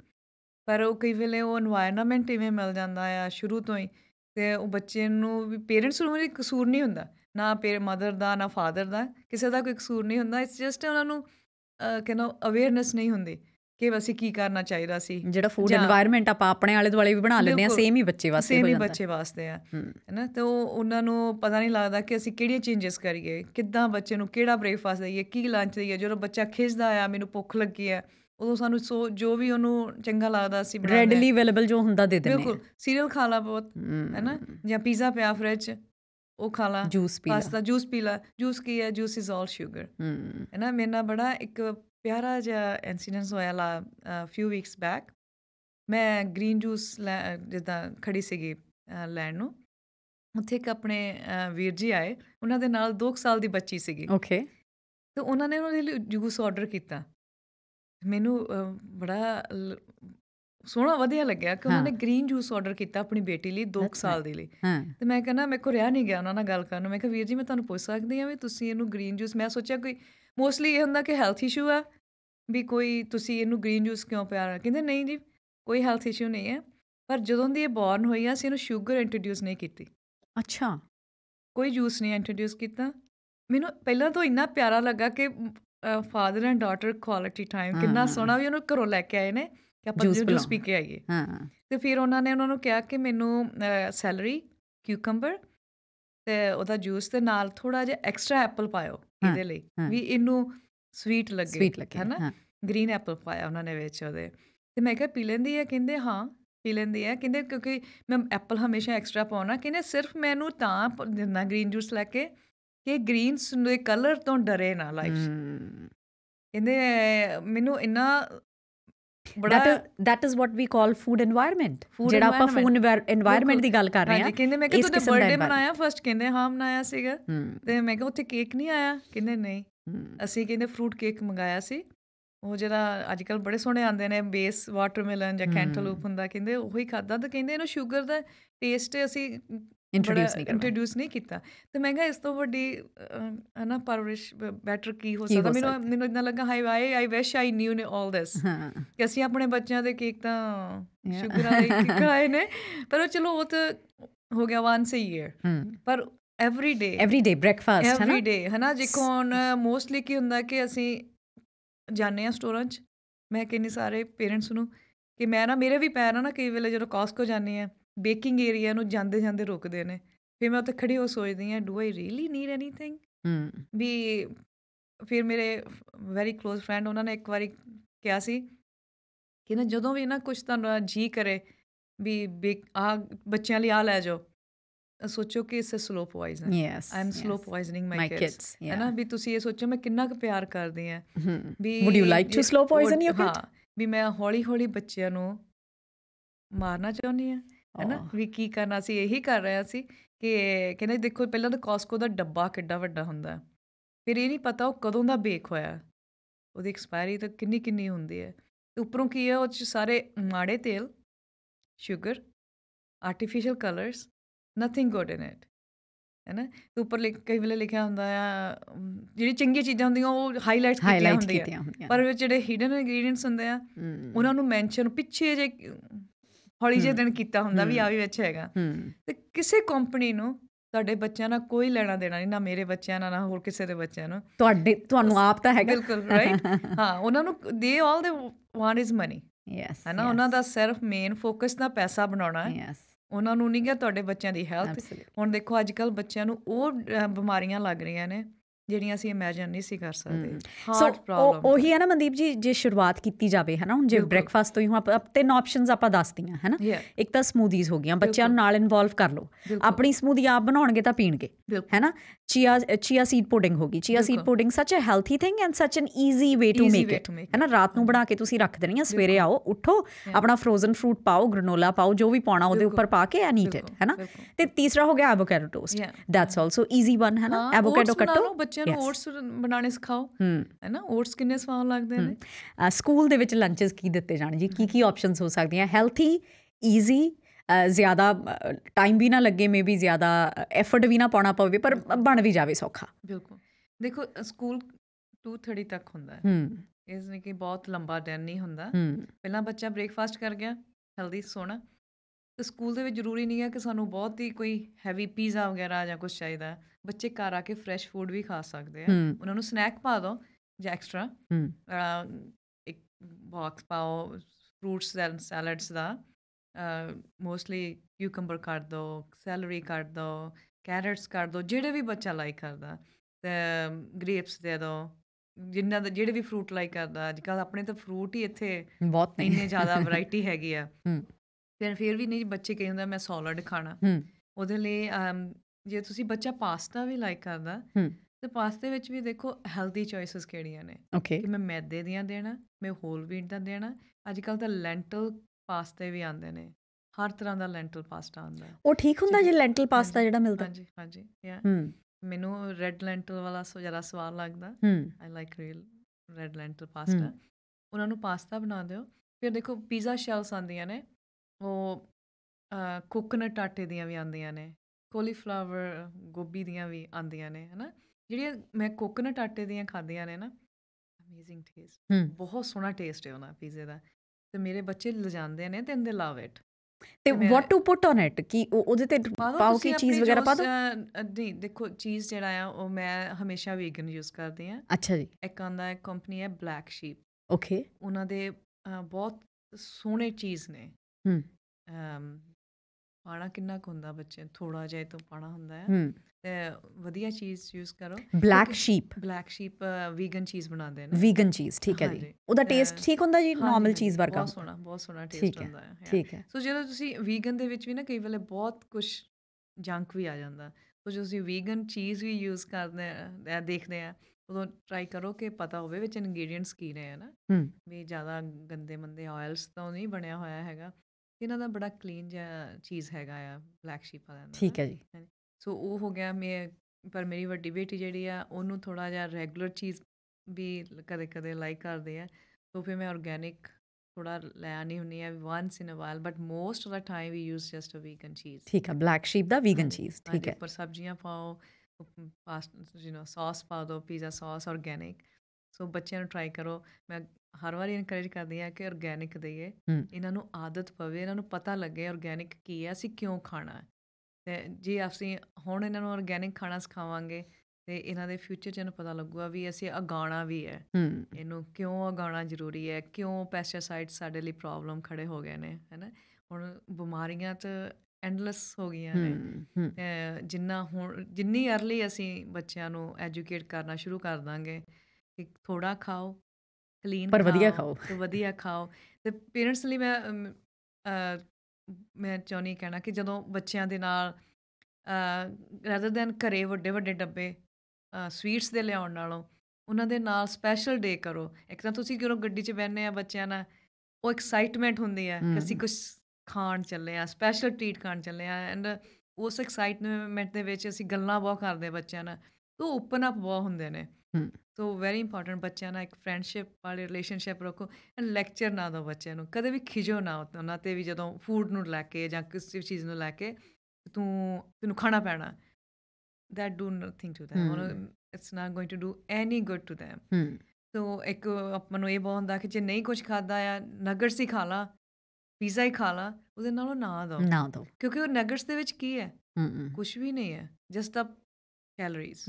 ਪਰ ਉਹ ਕਈ ਵੇਲੇ ਉਹ এনवायरमेंट ਇਵੇਂ ਮਿਲ ਜਾਂਦਾ ਆ ਸ਼ੁਰੂ ਤੋਂ ਹੀ ਤੇ ਉਹ ਬੱਚੇ ਨੂੰ ਵੀ ਪੇਰੈਂਟਸ ਨੂੰ ਵੀ ਕਸੂਰ ਨਹੀਂ ਹੁੰਦਾ ਨਾ ਪੇਰ ਮਦਰ ਦਾ ਨਾ ਫਾਦਰ ਦਾ ਕਿਸੇ ਦਾ ਕੋਈ ਕਸੂਰ ਨਹੀਂ ਹੁੰਦਾ ਇਟਸ ਜਸਟ ਉਹਨਾਂ ਨੂੰ ਕਹਿੰਦਾ ਅਵੇਅਰਨੈਸ ਨਹੀਂ ਹੁੰਦੀ ਕਿ ਅਸੀਂ ਕੀ ਕਰਨਾ ਚਾਹੀਦਾ ਸੀ ਜਿਹੜਾ ਫੂਡ এনवायरमेंट ਆਪਾਂ ਆਪਣੇ ਆਲੇ ਦੁਆਲੇ ਵੀ ਬਣਾ ਲੈਂਦੇ ਆ ਸੇਮ ਹੀ ਬੱਚੇ ਵਾਸਤੇ ਹੋ ਜਾਂਦਾ ਸੇਮ ਹੀ ਬੱਚੇ ਵਾਸਤੇ ਆ ਹੈਨਾ ਤੇ ਉਹ ਉਹਨਾਂ ਨੂੰ ਪਤਾ ਨਹੀਂ ਲੱਗਦਾ ਕਿ ਅਸੀਂ ਕਿਹੜੀਆਂ ਚੇਂਜਸ ਕਰੀਏ ਕਿੱਦਾਂ ਬੱਚੇ ਨੂੰ ਕਿਹੜਾ ਬ੍ਰੇਕਫਾਸਟ ਦਈਏ ਕੀ ਲੰਚ ਦਈਏ ਜਦੋਂ ਬੱਚਾ ਖਿਜਦਾ ਆ ਮੈਨੂੰ ਭੁੱਖ ਲੱਗੀ ਆ ਉਦੋਂ ਸਾਨੂੰ ਸੋ ਜੋ ਵੀ ਉਹਨੂੰ ਚੰਗਾ ਲੱਗਦਾ ਸੀ ਬਣਾ ਰੈਡਲੀ ਅਵੇਲੇਬਲ ਜੋ ਹੁੰਦਾ ਦੇ ਦਿੰਦੇ ਬਿਲਕੁਲ ਸੀਰੀਅਲ ਖਾਣਾ ਬਹੁਤ ਹੈਨਾ ਜਾਂ ਪੀਜ਼ਾ ਪਿਆ ਫ੍ਰਿਜ ਉਹ ਖਾ ਲਾ ਜੂਸ ਪੀ ਲਾ ਪਾਸਤਾ ਜੂਸ ਪੀ ਲਾ ਜੂਸ ਕੀ ਹੈ ਜੂਸ ਇਜ਼ ਆਲ 슈ਗਰ ਹਮ ਹੈ ਨਾ ਮੇਰਾ ਬੜਾ ਇੱਕ ਪਿਆਰਾ ਜਿਹਾ ਇਨਸੀਡੈਂਸ ਹੋਇਆ ਲਾ ਫਿਊ ਵੀਕਸ ਬੈਕ ਮੈਂ ਗ੍ਰੀਨ ਜੂਸ ਜਿੱਦਾਂ ਖੜੀ ਸੀਗੀ ਲੈਣ ਨੂੰ ਉੱਥੇ ਇੱਕ ਆਪਣੇ ਵੀਰ ਜੀ ਆਏ ਉਹਨਾਂ ਦੇ ਨਾਲ 2 ਸਾਲ ਦੀ ਬੱਚੀ ਸੀਗੀ ਓਕੇ ਤੇ ਉਹਨਾਂ ਨੇ ਉਹਦੇ ਲਈ ਜੂਸ ਆਰਡਰ ਕੀਤਾ ਮੈਨੂੰ ਬੜਾ ਸੋਹਣਾ ਵਧੀਆ ਲੱਗਿਆ ਕਿ ਉਹਨਾਂ ਨੇ ਗ੍ਰੀਨ ਜੂਸ ਆਰਡਰ ਕੀਤਾ ਆਪਣੀ ਬੇਟੀ ਲਈ 2 ਸਾਲ ਦੇ ਲਈ ਤੇ ਮੈਂ ਕਹਿੰਦਾ ਮੇਰੇ ਕੋ ਰਿਆ ਨਹੀਂ ਗਿਆ ਉਹਨਾਂ ਨਾਲ ਗੱਲ ਕਰਨ ਮੈਂ ਕਿਹਾ ਵੀਰ ਜੀ ਮੈਂ ਤੁਹਾਨੂੰ ਪੁੱਛ ਸਕਦੀ ਆ ਵੀ ਤੁਸੀਂ ਇਹਨੂੰ ਗ੍ਰੀਨ ਜੂਸ ਮੈਂ ਸੋਚਿਆ ਕੋਈ ਮੋਸਟਲੀ ਇਹ ਹੁੰਦਾ ਕਿ ਹੈਲਥ ਇਸ਼ੂ ਆ ਵੀ ਕੋਈ ਤੁਸੀਂ ਇਹਨੂੰ ਗ੍ਰੀਨ ਜੂਸ ਕਿਉਂ ਪਿਆ ਰਹੇ ਕਹਿੰਦੇ ਨਹੀਂ ਜੀ ਕੋਈ ਹੈਲਥ ਇਸ਼ੂ ਨਹੀਂ ਹੈ ਪਰ ਜਦੋਂ ਦੀ ਇਹ ਬੌਰਨ ਹੋਈ ਆ ਸੀ ਇਹਨੂੰ 슈ਗਰ ਇੰਟਰੋਡਿਊਸ ਨਹੀਂ ਕੀਤੀ ਅੱਛਾ ਕੋਈ ਜੂਸ ਨਹੀਂ ਇੰਟਰੋਡਿਊਸ ਕੀਤਾ ਮੈਨੂੰ ਪਹਿਲਾਂ ਤਾਂ ਇੰਨਾ ਪਿਆਰਾ ਲੱਗਾ ਕਿ father and daughter quality time ਕਿੰਨਾ ਸੋਹਣਾ ਵੀ ਉਹਨੂੰ ਘਰੋਂ ਲੈ ਕੇ ਆਏ ਨੇ ਕਿ ਆਪਾਂ ਜੂਸ ਪੀ ਕੇ ਆਈਏ ਹਾਂ ਤੇ ਫਿਰ ਉਹਨਾਂ ਨੇ ਉਹਨਾਂ ਨੂੰ ਕਿਹਾ ਕਿ ਮੈਨੂੰ ਸੈਲਰੀ ਕਿਊਕੰਬਰ ਤੇ ਉਹਦਾ ਜੂਸ ਦੇ ਨਾਲ ਥੋੜਾ ਜਿਹਾ ਐਕਸਟਰਾ ਐਪਲ ਪਾਇਓ ਇਹਦੇ ਲਈ ਵੀ ਇਹਨੂੰ ਸਵੀਟ ਲੱਗੇ ਸਵੀਟ ਲੱਗੇ ਹੈਨਾ ਗ੍ਰੀਨ ਐਪਲ ਪਾਇਆ ਉਹਨਾਂ ਨੇ ਵਿੱਚ ਉਹਦੇ ਤੇ ਮੈਂ ਕਿਹਾ ਪੀ ਲੈਂਦੀ ਹੈ ਕਹਿੰਦੇ ਹਾਂ ਪੀ ਲੈਂਦੀ ਹੈ ਕਹਿੰਦੇ ਕਿਉਂਕਿ ਮੈਂ ਐਪਲ ਹਮੇਸ਼ਾ ਐਕਸਟਰਾ ਪਾਉਣਾ ਕਹਿੰਦੇ ਸਿਰਫ ਮੈਨੂੰ ਤਾਂ ਦਿੰਦਾ ਗ੍ਰੀਨ ਜੂਸ ਲੈ ਕੇ ਕਿ ਗ੍ਰੀਨਸ ਦੇ ਕਲਰ ਤੋਂ ਡਰੇ ਨਾ ਲਾਈਫ ਇਹਨੇ ਮੈਨੂੰ ਇੰਨਾ ਬੜਾ that is what we call food environment ਜਿਹੜਾ ਆਪਾਂ ਫੂਡ এনवायरमेंट ਦੀ ਗੱਲ ਕਰ ਰਹੇ ਹਾਂ ਕਹਿੰਦੇ ਮੈਂ ਕਿ ਤੁਹਾਡੇ ਬਰਥਡੇ ਮਨਾਇਆ ਫਰਸਟ ਕਹਿੰਦੇ ਹਾਂ ਮਨਾਇਆ ਸੀਗਾ ਤੇ ਮੈਂ ਕਿਹਾ ਉੱਥੇ ਕੇਕ ਨਹੀਂ ਆਇਆ ਕਹਿੰਦੇ ਨਹੀਂ ਅਸੀਂ ਕਹਿੰਦੇ ਫਰੂਟ ਕੇਕ ਮੰਗਾਇਆ ਸੀ ਉਹ ਜਿਹੜਾ ਅੱਜ ਕੱਲ ਬੜੇ ਸੋਹਣੇ ਆਉਂਦੇ ਨੇ ਬੇਸ ਵਾਟਰਮੈਲਨ ਜਾਂ ਕੈਂਟਲੂਪ ਹੁੰਦਾ ਕਹਿੰਦੇ ਉਹੀ ਖਾਦਾ ਤਾਂ ਕਹਿੰਦੇ ਇਹਨੂੰ 슈ਗਰ ਦਾ ਟੇਸਟ ਅਸੀਂ ਇੰਟਰੋਡਿਊਸ ਨਹੀਂ ਇੰਟਰੋਡਿਊਸ ਨਹੀਂ ਕੀਤਾ ਤੇ ਮੈਂ ਕਿਹਾ ਇਸ ਤੋਂ ਵੱਡੀ ਹੈ ਨਾ ਪਰਵਰਿਸ਼ ਬੈਟਰ ਕੀ ਹੋ ਸਕਦਾ ਮੈਨੂੰ ਮੈਨੂੰ ਇਦਾਂ ਲੱਗਾ ਹਾਈ why I wish I knew 올 this ਕਿ ਅਸੀਂ ਆਪਣੇ ਬੱਚਿਆਂ ਦੇ ਕੇਕ ਤਾਂ ਸ਼ੁਕਰਾਂ ਦੇ ਵਾਲੇ ਕੇਕ [laughs] ਖਾਏ ਨੇ ਪਰ ਉਹ ਚਲੋ ਉਹ ਤਾਂ ਹੋ ਗਿਆ ਵਾਂਸ ਅ ਈਅਰ ਪਰ every day every day breakfast ਹੈ ਨਾ ਐਵਰੀ ਡੇ ਹੈ ਨਾ ਹੁਣ ਮੋਸਟਲੀ ਕੀ ਹੁੰਦਾ ਕਿ ਅਸੀਂ ਜਾਣੇ ਆ ਸਟੋਰਾਂ 'ਚ ਮੈਂ ਕਿੰਨੇ ਸਾਰੇ ਪੇਰੈਂਟਸ ਨੂੰ ਕਿ ਮੈਂ ਨਾ ਮੇਰੇ ਵੀ ਪੈਰ ਆ ਨਾ ਕਈ ਵੇਲੇ ਜਦੋਂ ਕਾਸਕੋ ਜਾਂਦੇ ਆ ਬੇਕਿੰਗ ਏਰੀਆ ਨੂੰ ਜਾਂਦੇ ਜਾਂਦੇ ਰੁਕਦੇ ਨੇ ਫਿਰ ਮੈਂ ਉੱਥੇ ਖੜੀ ਹੋ ਸੋਚਦੀ ਆ do I really need anything ਹੂੰ ਵੀ ਫਿਰ ਮੇਰੇ ਵੈਰੀ ক্লোਜ਼ ਫਰੈਂਡ ਉਹਨਾਂ ਨੇ ਇੱਕ ਵਾਰੀ ਕਿਹਾ ਸੀ ਕਿ ਨਾ ਜਦੋਂ ਵੀ ਨਾ ਕੁਝ ਤੁਹਾਨੂੰ ਜੀ ਕਰੇ ਵੀ ਆ ਬੱਚਿਆਂ ਲਈ ਆ ਲੈ ਜਾਓ ਸੋਚੋ ਕਿ is slow poison yes I am slow poisoning my kids ਹੈ ਨਾ ਵੀ ਤੁਸੀਂ ਇਹ ਸੋਚੋ ਮੈਂ ਕਿੰਨਾ ਕੁ ਪਿਆਰ ਕਰਦੀ ਆ ਵੀ would you like to slow poison you kid ਵੀ ਮੈਂ ਹੌਲੀ ਹੌਲੀ ਬੱਚਿਆਂ ਨੂੰ ਮਾਰਨਾ ਚਾਹੁੰਦੀ ਆ ਹੈਨਾ ਹਾਂ ਵੀ ਕੀ ਕਰਨਾ ਸੀ ਇਹੀ ਕਰ ਰਿਹਾ ਸੀ ਕਿ ਕਹਿੰਦੇ ਦੇਖੋ ਪਹਿਲਾਂ ਤਾਂ ਕਾਸਕੋ ਦਾ ਡੱਬਾ ਕਿੱਡਾ ਵੱਡਾ ਹੁੰਦਾ ਫਿਰ ਇਹ ਨਹੀਂ ਪਤਾ ਉਹ ਕਦੋਂ ਦਾ ਬੇਕ ਹੋਇਆ ਉਹਦੀ ਐਕਸਪਾਇਰੀ ਤਾਂ ਕਿੰਨੀ ਕਿੰਨੀ ਹੁੰਦੀ ਹੈ ਤੇ ਉੱਪਰੋਂ ਕੀ ਹੈ ਉਹ ਚ ਸਾਰੇ ਮਾੜੇ ਤੇਲ sugar artificial colours nothing good in it ਹੈ ਨਾ ਤੇ ਉੱਪਰ ਲਿਖ ਕਈ ਵੇਲੇ ਲਿਖਿਆ ਹੁੰਦਾ ਆ ਜਿਹੜੀ ਚੰਗੀਆਂ ਚੀਜ਼ਾਂ ਹੁੰਦੀਆਂ ਉਹ ਹਾਈਲਾਈਟ ਕੀਤੀਆਂ ਹੁੰਦੀਆਂ ਪਰ ਵਿੱਚ ਜਿਹੜੇ ਹਿਡਨ ਇਨਗਰੀਡੀਐਂਟਸ ਹੁੰਦੇ ਆ ਉਹਨਾਂ ਨੂੰ ਮੈਂਸ਼ਨ ਪਿੱਛੇ ਜੇ ਹੌਲੀ ਜਿਹੇ ਦਿਨ ਕੀਤਾ ਹੁੰਦਾ ਵੀ ਆ ਵੀ ਵਿੱਚ ਹੈਗਾ ਤੇ ਕਿਸੇ ਕੰਪਨੀ ਨੂੰ ਤੁਹਾਡੇ ਬੱਚਿਆਂ ਨਾਲ ਕੋਈ ਲੈਣਾ ਦੇਣਾ ਨਹੀਂ ਨਾ ਮੇਰੇ ਬੱਚਿਆਂ ਨਾਲ ਨਾ ਹੋਰ ਕਿਸੇ ਦੇ ਬੱਚਿਆਂ ਨਾਲ ਤੁਹਾਡੇ ਤੁਹਾਨੂੰ ਆਪ ਤਾਂ ਹੈਗਾ ਬਿਲਕੁਲ ਰਾਈਟ [laughs] ਹਾਂ ਉਹਨਾਂ ਨੂੰ ਦੇ ਆਲ ਦੇ ਵਨ ਇਜ਼ ਮਨੀ ਯੈਸ ਹੈ ਨਾ ਉਹਨਾਂ ਦਾ ਸਿਰਫ ਮੇਨ ਫੋਕਸ ਨਾ ਪੈਸਾ ਬਣਾਉਣਾ ਹੈ ਯੈਸ ਉਹਨਾਂ ਨੂੰ ਨਹੀਂ ਗਿਆ ਤੁਹਾਡੇ ਬੱਚਿਆਂ ਦੀ ਹੈਲਥ ਹੁਣ ਦੇਖੋ ਅੱਜ ਕੱਲ ਬੱਚਿਆਂ ਨੂੰ ਉਹ ਬਿਮਾਰੀਆਂ ਲੱਗ ਰਹੀਆਂ ਨੇ ਜਿਹੜੀਆਂ ਅਸੀਂ ਇਮੇਜਿਨ ਨਹੀਂ ਸੀ ਕਰ ਸਕਦੇ ਹਾਰਟ ਪ੍ਰੋਬਲਮ ਉਹੀ ਹੈ ਨਾ ਮਨਦੀਪ ਜੀ ਜੇ ਸ਼ੁਰੂਆਤ ਕੀਤੀ ਜਾਵੇ ਹਨਾ ਹੁਣ ਜੇ ਬ੍ਰੈਕਫਾਸਟ ਤੋਂ ਹੀ ਹੁਣ ਆਪਾਂ ਤਿੰਨ ਆਪਸ਼ਨਸ ਆਪਾਂ ਹੈ ਹਨਾ ਇੱਕ ਤਾਂ ਸਮੂਦੀਜ਼ ਹੋ ਗਈਆਂ ਬੱਚਿਆਂ ਨੂੰ ਨਾਲ ਇਨਵੋਲਵ ਕਰ ਲਓ ਆਪਣੀ ਸਮੂਦੀ ਆਪ ਬਣਾਉਣਗੇ ਤਾਂ ਪੀਣਗੇ ਨਾ ਚੀਆ ਚੀਆ ਸੀਡ ਪੁਡਿੰਗ ਹੋਗੀ chia seed pudding such a healthy thing and such an easy way to make it ਨਾ ਰਾਤ ਨੂੰ ਬਣਾ ਕੇ ਤੁਸੀਂ ਰੱਖ ਦੇਣੀ ਆ ਸਵੇਰੇ ਆਓ ਉਠੋ ਆਪਣਾ ਫਰੋਜ਼ਨ ਫਰੂਟ ਪਾਓ ਗ੍ਰੈਨੋਲਾ ਪਾਓ ਜੋ ਵੀ ਪਾਉਣਾ ਉਹਦੇ ਉੱਪਰ ਪਾ ਕੇ ਐਂਡ ਈਟ ਇਟ ਨਾ ਤੇ ਤੀਸਰਾ ਹੋ ਗਿਆ avocado toast that's also easy one ਹੈਨਾ ਐਵੋਕੈਡੋ ਕੱਟੋ ਬੱਚਿਆਂ ਨੂੰ ਓਟਸ ਬਣਾਉਣੇ ਸਿਖਾਓ ਹੈ ਨਾ ਓਟਸ ਕਿੰਨੇ ਸਵਾਦ ਲੱਗਦੇ ਨੇ ਸਕੂਲ ਦੇ ਵਿੱਚ ਲੰਚਸ ਕੀ ਦਿੱਤੇ ਜਾਣ ਜੀ ਕੀ ਕੀ ਆਪਸ਼ਨਸ ਹੋ ਸਕਦੀਆਂ ਹੈਲਥੀ ਈਜ਼ੀ ਜ਼ਿਆਦਾ ਟਾਈਮ ਵੀ ਨਾ ਲੱਗੇ ਮੇਬੀ ਜ਼ਿਆਦਾ ਐਫਰਟ ਵੀ ਨਾ ਪਾਉਣਾ ਪਵੇ ਪਰ ਬਣ ਵੀ ਜਾਵੇ ਸੌਖਾ ਬਿਲਕੁਲ ਦੇਖੋ ਸਕੂਲ 2:30 ਤੱਕ ਹੁੰਦਾ ਹੈ ਇਸ ਨੇ ਕਿ ਬਹੁਤ ਲੰਬਾ ਦਿਨ ਨਹੀਂ ਹੁੰਦਾ ਪਹਿਲਾਂ ਬੱਚਾ ਬ੍ਰੇਕਫਾਸਟ ਕਰ ਗਿਆ ਹੈਲਦੀ ਸੋਣਾ ਤੇ ਸਕੂਲ ਦੇ ਵਿੱਚ ਜ਼ਰੂਰੀ ਨਹੀਂ ਹੈ ਕਿ ਸਾਨੂੰ ਬਹੁਤ ਹੀ ਕੋਈ ਹੈਵੀ ਪੀਜ਼ਾ ਵਗੈਰਾ ਜਾਂ ਕੁਝ ਚਾਹੀਦਾ ਬੱਚੇ ਘਰ ਆ ਕੇ ਫਰੈਸ਼ ਫੂਡ ਵੀ ਖਾ ਸਕਦੇ ਆ ਉਹਨਾਂ ਨੂੰ ਸਨੈਕ ਪਾ ਦਿਓ ਜਾਂ ਐਕਸਟਰਾ ਇੱਕ ਬਾਕਸ ਪਾਓ ਫਰੂਟਸ ਐਂਡ ਸੈਲਡਸ ਦਾ ਮੋਸਟਲੀ ਕਿਊਕੰਬਰ ਕੱਟ ਦੋ ਸੈਲਰੀ ਕੱਟ ਦੋ ਕੈਰਟਸ ਕੱਟ ਦੋ ਜਿਹੜੇ ਵੀ ਬੱਚਾ ਲਾਈਕ ਕਰਦਾ ਤੇ ਗ੍ਰੇਪਸ ਦੇ ਦਿਓ ਜਿੰਨਾ ਦਾ ਜਿਹੜੇ ਵੀ ਫਰੂਟ ਲਾਈਕ ਕਰਦਾ ਅੱਜ ਕੱਲ ਆਪਣੇ ਤਾਂ ਫਰੂਟ ਹੀ ਇੱਥੇ ਬਹੁਤ ਇੰਨੇ ਜ਼ਿਆਦਾ ਵੈਰਾਈਟੀ ਹੈਗੀ ਆ ਫਿਰ ਫਿਰ ਵੀ ਨਹੀਂ ਬੱਚੇ ਕਹਿੰਦਾ ਮੈਂ ਸੋਲਿਡ ਖਾਣਾ ਉਹਦੇ ਲਈ ਜੇ ਤੁਸੀਂ ਬੱਚਾ ਪਾਸਤਾ ਵੀ ਲਾਈਕ ਕਰਦਾ ਤੇ ਪਾਸਤੇ ਵਿੱਚ ਵੀ ਦੇਖੋ ਹੈਲਦੀ ਚੋਇਸਸ ਕਿਹੜੀਆਂ ਨੇ ਕਿ ਮੈਂ ਮੈਦੇ ਦੀਆਂ ਦੇਣਾ ਮੈਂ ਹੋਲ ਵੀਟ ਦਾ ਦੇਣਾ ਅੱਜ ਕੱਲ ਤਾਂ ਲੈਂਟਲ ਪਾਸਤੇ ਵੀ ਆਉਂਦੇ ਨੇ ਹਰ ਤਰ੍ਹਾਂ ਦਾ ਲੈਂਟਲ ਪਾਸਤਾ ਆਉਂਦਾ ਉਹ ਠੀਕ ਹੁੰਦਾ ਜੇ ਲੈਂਟਲ ਪਾਸਤਾ ਜਿਹੜਾ ਮਿਲਦਾ ਹਾਂਜੀ ਹਾਂਜੀ ਯਾ ਮੈਨੂੰ ਰੈੱਡ ਲੈਂਟਲ ਵਾਲਾ ਜਿਆਦਾ ਸਵਾਦ ਲੱਗਦਾ I like real red lentil pasta ਉਹਨਾਂ ਨੂੰ ਪਾਸਤਾ ਬਣਾ ਦਿਓ ਫਿਰ ਦੇਖੋ ਪੀਜ਼ਾ ਸ਼ੈਲਸ ਆਉਂਦੀਆਂ ਨੇ ਉਹ ਕੋਕਨਟ ਆਟੇ ਦੀਆਂ ਵੀ ਆਉਂਦੀਆਂ ਨੇ ਕੋਲੀਫਲਾਵਰ ਗੋਭੀ ਦੀਆਂ ਵੀ ਆਉਂਦੀਆਂ ਨੇ ਹਨਾ ਜਿਹੜੀਆਂ ਮੈਂ ਕੋਕਨਟ ਆਟੇ ਦੀਆਂ ਖਾਧੀਆਂ ਨੇ ਨਾ ਅਮੇਜ਼ਿੰਗ ਟੇਸਟ ਬਹੁਤ ਸੋਹਣਾ ਟੇਸਟ ਹੈ ਉਹਨਾਂ ਪੀਜ਼ੇ ਦਾ ਤੇ ਮੇਰੇ ਬੱਚੇ ਲਿਜਾਂਦੇ ਨੇ ਤੇ ਦੇ ਲਵ ਇਟ ਤੇ what to put on it ਕੀ ਉਹਦੇ ਤੇ ਪਾਓ ਕੀ ਚੀਜ਼ ਵਗੈਰਾ ਪਾ ਦੋ ਨਹੀਂ ਦੇਖੋ ਚੀਜ਼ ਜਿਹੜਾ ਆ ਉਹ ਮੈਂ ਹਮੇਸ਼ਾ ਵੀਗਨ ਯੂਜ਼ ਕਰਦੀ ਆ ਅੱਛਾ ਜੀ ਇੱਕ ਆਂਦਾ ਹੈ ਕੰਪਨੀ ਹੈ ਬਲੈਕ ਸ਼ੀਪ ਓਕੇ ਉਹਨਾਂ ਦੇ ਬਹੁਤ ਸੋਹਣੇ ਚੀਜ਼ ਨੇ ਹਮ ਪਾਣਾ ਕਿੰਨਾ ਕੁ ਹੁੰਦਾ ਬੱਚੇ ਥੋੜਾ ਜਿਹਾ ਤਾਂ ਤੋਂ ਪਾਣਾ ਹੁੰਦਾ ਹੈ ਤੇ ਵਧੀਆ ਚੀਜ਼ ਯੂਜ਼ ਕਰੋ black sheep. Black sheep vegan cheese ਬਣਾਉਂਦੇ ਨੇ ਵੀਗਨ ਚੀਜ਼ ਠੀਕ ਹੈ ਜੀ। ਉਹਦਾ ਟੇਸਟ ਠੀਕ ਹੁੰਦਾ ਜੀ ਨਾਰਮਲ ਚੀਜ਼ ਵਰਗਾ? ਬਹੁਤ ਸੋਹਣਾ ਬਹੁਤ ਸੋਹਣਾ ਟੇਸਟ ਹੈ, ਹੁੰਦਾ ਹੈ ਠੀਕ ਹੈ। ਸੋ ਜਦੋਂ ਤੁਸੀਂ ਵੀਗਨ ਦੇ ਵਿੱਚ ਵੀ ਨਾ ਕਈ ਵੇਲੇ ਬਹੁਤ ਕੁਝ ਜੰਕ ਵੀ ਆ ਜਾਂਦਾ ਸੋ ਜਦੋਂ ਤੁਸੀਂ ਵੀਗਨ ਚੀਜ਼ ਵੀ ਯੂਜ਼ ਕਰਦੇ ਆ ਦੇਖਦੇ ਆ ਉਦੋਂ ਟਰਾਈ ਕਰੋ ਕਿ ਪਤਾ ਹੋਵੇ ਵਿੱਚ ਇਨਗਰੀਡੀਅੰਟਸ ਕੀ ਨੇ ਹਨਾ ਨਾ ਵੀ ਜ਼ਿਆਦਾ ਗੰਦੇ ਮੰਦੇ ਆਇਲਸ ਤੋਂ ਨਹੀਂ ਬਣਿਆ ਹੋਇਆ ਹੈਗਾ ਇਹਨਾਂ ਦਾ ਬੜਾ ਕਲੀਨ ਜਿਹਾ ਚੀਜ਼ ਹੈਗਾ ਆ ਬਲੈਕ ਸ਼ੀਪ ਵਾਲਾ ਠੀਕ ਹੈ ਜੀ ਸੋ ਉਹ ਹੋ ਗਿਆ ਮੈਂ ਪਰ ਮੇਰੀ ਵੱਡੀ ਬੇਟੀ ਜਿਹੜੀ ਆ ਉਹਨੂੰ ਥੋੜਾ ਜਿਹਾ ਰੈਗੂਲਰ ਚੀਜ਼ ਵੀ ਕਦੇ-ਕਦੇ ਲਾਈਕ ਕਰਦੇ ਆ ਸੋ ਫਿਰ ਮੈਂ ਆਰਗੈਨਿਕ ਥੋੜਾ ਲੈ ਆਣੀ ਹੁੰਨੀ ਆ once in a while but most of the time we use just a vegan cheese ਠੀਕ ਆ ਬਲੈਕ ਸ਼ੀਪ ਦਾ ਵੀਗਨ ਚੀਜ਼ ਠੀਕ ਹੈ ਪਰ ਸਬਜ਼ੀਆਂ ਪਾਓ ਪਾਸਟ ਯੂ نو ਸੌਸ ਪਾ ਦੋ ਪੀਜ਼ਾ ਸੌਸ ਆਰਗੈਨਿਕ ਸੋ ਬੱਚਿਆਂ ਨੂੰ ਟਰਾਈ ਕਰੋ ਮੈਂ ਹਰ ਵਾਰੀ ਇਨਕਰੇਜ ਕਰਦੀ ਆ ਕਿ ਆਰਗੇਨਿਕ ਦੇਈਏ ਇਹਨਾਂ ਨੂੰ ਆਦਤ ਪਵੇ ਇਹਨਾਂ ਨੂੰ ਪਤਾ ਲੱਗੇ ਆਰਗੇਨਿਕ ਕੀ ਹੈ ਅਸੀਂ ਕਿਉਂ ਖਾਣਾ ਹੈ ਤੇ ਜੇ ਅਸੀਂ ਹੁਣ ਇਹਨਾਂ ਨੂੰ ਆਰਗੇਨਿਕ ਖਾਣਾ ਸਿਖਾਵਾਂਗੇ ਤੇ ਇਹਨਾਂ ਦੇ ਫਿਊਚਰ 'ਚ ਇਹਨੂੰ ਪਤਾ ਲੱਗੂਗਾ ਵੀ ਅਸੀਂ ਅਗਾਣਾ ਵੀ ਹੈ ਇਹਨੂੰ ਕਿਉਂ ਅਗਾਣਾ ਜ਼ਰੂਰੀ ਹੈ ਕਿਉਂ ਪੈਸਟੀਸਾਈਡ ਸਾਡੇ ਲਈ ਪ੍ਰੋਬਲਮ ਖੜੇ ਹੋ ਗਏ ਨੇ ਹੈਨਾ ਹੁਣ ਬਿਮਾਰੀਆਂ 'ਚ ਐਂਡਲੈਸ ਹੋ ਗਈਆਂ ਨੇ ਜਿੰਨਾ ਹੁਣ ਜਿੰਨੀ अर्ਲੀ ਅਸੀਂ ਬੱਚਿਆਂ ਨੂੰ ਐਜੂਕੇਟ ਕਰਨਾ ਸ਼ੁਰੂ ਕਰ ਦਾਂਗੇ ਕਿ ਥੋੜਾ ਖਾਓ ਕਲੀਨ ਪਰ ਵਧੀਆ ਖਾਓ ਤੇ ਵਧੀਆ ਖਾਓ ਤੇ ਪੇਰੈਂਟਸ ਲਈ ਮੈਂ ਮੈਂ ਚਾਹਨੀ ਕਹਿਣਾ ਕਿ ਜਦੋਂ ਬੱਚਿਆਂ ਦੇ ਨਾਲ ਰਦਰ ਦੈਨ ਘਰੇ ਵੱਡੇ ਵੱਡੇ ਡੱਬੇ ਸਵੀਟਸ ਦੇ ਲਿਆਉਣ ਨਾਲੋਂ ਉਹਨਾਂ ਦੇ ਨਾਲ ਸਪੈਸ਼ਲ ਡੇ ਕਰੋ ਇੱਕ ਤਾਂ ਤੁਸੀਂ ਕਿਉਂ ਗੱਡੀ 'ਚ ਬੈੰਨੇ ਆ ਬੱਚਿਆਂ ਨਾਲ ਉਹ ਐਕਸਾਈਟਮੈਂਟ ਹੁੰਦੀ ਹੈ ਕਿ ਅਸੀਂ ਕੁਝ ਖਾਣ ਚੱਲੇ ਆ ਸਪੈਸ਼ਲ ਟ੍ਰੀਟ ਖਾਣ ਚੱਲੇ ਆ ਐਂਡ ਉਸ ਐਕਸਾਈਟਮੈਂਟ ਦੇ ਵਿੱਚ ਅਸੀਂ ਗੱਲਾਂ ਬਹੁਤ ਕਰਦੇ ਬੱਚਿਆਂ ਨਾਲ ਉਹ ਓਪਨ ਅਪ ਬਹੁਤ ਹੁੰਦੇ ਨੇ ਸੋ ਵੈਰੀ ਇੰਪੋਰਟੈਂਟ ਬੱਚਿਆਂ ਨਾਲ ਇੱਕ ਫਰੈਂਡਸ਼ਿਪ ਵਾਲੀ ਰਿਲੇਸ਼ਨਸ਼ਿਪ ਰੱਖੋ ਐਂਡ ਲੈਕਚਰ ਨਾ ਦਿਓ ਬੱਚਿਆਂ ਨੂੰ ਕਦੇ ਵੀ ਖਿਜੋ ਨਾ ਉਹਨਾਂ ਤੇ ਵੀ ਜਦੋਂ ਫੂਡ ਨੂੰ ਲੈ ਕੇ ਜਾਂ ਕਿਸੇ ਵੀ ਚੀਜ਼ ਨੂੰ ਲੈ ਕੇ ਤੂੰ ਤੈਨੂੰ ਖਾਣਾ ਪੈਣਾ that do nothing to them mm. it's not going to do any good to them mm. ਸੋ ਇੱਕ ਆਪਾਂ ਨੂੰ ਇਹ ਬਹੁਤ ਹੁੰਦਾ ਕਿ ਜੇ ਨਹੀਂ ਕੁਝ ਖਾਦਾ ਆ ਨਗਟਸ ਹੀ ਖਾ ਲਾ ਪੀਜ਼ਾ ਹੀ ਖਾ ਲਾ ਉਹਦੇ ਨਾਲੋਂ ਨਾ ਦੋ ਨਾ ਦੋ ਕਿਉਂਕਿ ਉਹ ਨਗਟਸ ਦੇ ਵਿੱਚ ਕੀ ਹੈ ਕੁਝ ਵੀ ਨਹੀਂ ਹੈ ਜਸਟ ਅ ਕੈਲਰੀਜ਼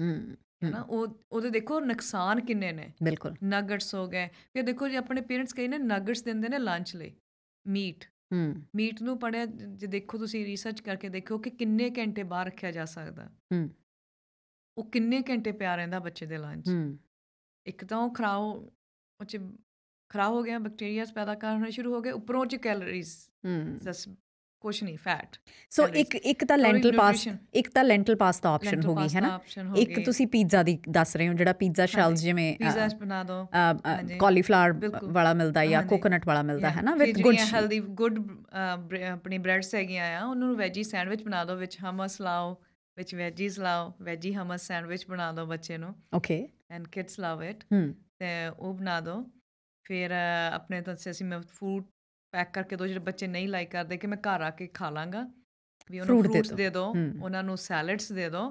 ਨਾ ਉਹ ਉਹਦੇ ਦੇਖੋ ਨੁਕਸਾਨ ਕਿੰਨੇ ਨੇ ਬਿਲਕੁਲ ਨਗਟਸ ਹੋ ਗਏ ਫਿਰ ਦੇਖੋ ਜੇ ਆਪਣੇ ਪੇਰੈਂਟਸ ਕਹਿੰਦੇ ਨੇ ਨਗਟਸ ਦਿੰਦੇ ਨੇ ਲੰਚ ਲਈ ਮੀਟ ਹੂੰ ਮੀਟ ਨੂੰ ਪੜਿਆ ਜੇ ਦੇਖੋ ਤੁਸੀਂ ਰਿਸਰਚ ਕਰਕੇ ਦੇਖੋ ਕਿ ਕਿੰਨੇ ਘੰਟੇ ਬਾਹਰ ਰੱਖਿਆ ਜਾ ਸਕਦਾ ਹੂੰ ਉਹ ਕਿੰਨੇ ਘੰਟੇ ਪਿਆ ਰਹਿੰਦਾ ਬੱਚੇ ਦੇ ਲੰਚ ਹੂੰ ਇੱਕ ਤਾਂ ਉਹ ਖਰਾਬ ਉਹ ਚ ਖਰਾਬ ਹੋ ਗਿਆ ਬੈਕਟੀਰੀਆਸ ਪੈਦਾ ਕਰਨੇ ਸ਼ੁਰੂ ਹੋ ਗਏ ਉੱਪਰੋਂ ਚ ਕੈਲਰੀਜ਼ ਹੂੰ ਕੁਝ ਨਹੀਂ ਫੈਟ ਸੋ ਇੱਕ ਇੱਕ ਤਾਂ ਲੈਂਟਲ ਪਾਸ ਇੱਕ ਤਾਂ ਲੈਂਟਲ ਦਾ ਆਪਸ਼ਨ ਹੋ ਗਈ ਹੈ ਨਾ ਇੱਕ ਤੁਸੀਂ ਪੀਜ਼ਾ ਦੀ ਦੱਸ ਰਹੇ ਹੋ ਜਿਹੜਾ ਪੀਜ਼ਾ ਸ਼ੈਲਸ ਜਿਵੇਂ ਪੀਜ਼ਾ ਬਣਾ ਦੋ ਕਾਲੀਫਲਾਵਰ ਵਾਲਾ ਮਿਲਦਾ ਜਾਂ ਕੋਕੋਨਟ ਵਾਲਾ ਮਿਲਦਾ ਹੈ ਨਾ ਵਿਦ ਗੁੱਡ ਹੈਲਦੀ ਗੁੱਡ ਆਪਣੀ ਬ੍ਰੈਡਸ ਹੈਗੀਆਂ ਆ ਉਹਨਾਂ ਨੂੰ ਵੈਜੀ ਸੈਂਡਵਿਚ ਬਣਾ ਦੋ ਵਿੱਚ ਹਮਸ ਲਾਓ ਵਿੱਚ ਵੈਜੀਸ ਲਾਓ ਵੈਜੀ ਹਮਸ ਸੈਂਡਵਿਚ ਬਣਾ ਦੋ ਬੱਚੇ ਨੂੰ okay and kids love it ਤੇ ਉਹ ਬਣਾ ਦੋ ਫਿਰ ਆਪਣੇ ਤੋਂ ਅਸੀਂ ਮੈਂ ਫੂਡ ਪੈਕ ਕਰਕੇ ਦੋ ਜਿਹੜੇ ਬੱਚੇ ਨਹੀਂ ਲਾਈਕ ਕਰਦੇ ਕਿ ਮੈਂ ਘਰ ਆ ਕੇ ਖਾ ਲਾਂਗਾ ਵੀ ਉਹਨਾਂ ਨੂੰ ਫਰੂਟਸ ਦੇ ਦਿਓ ਉਹਨਾਂ ਨੂੰ ਸੈਲਡਸ ਦੇ ਦਿਓ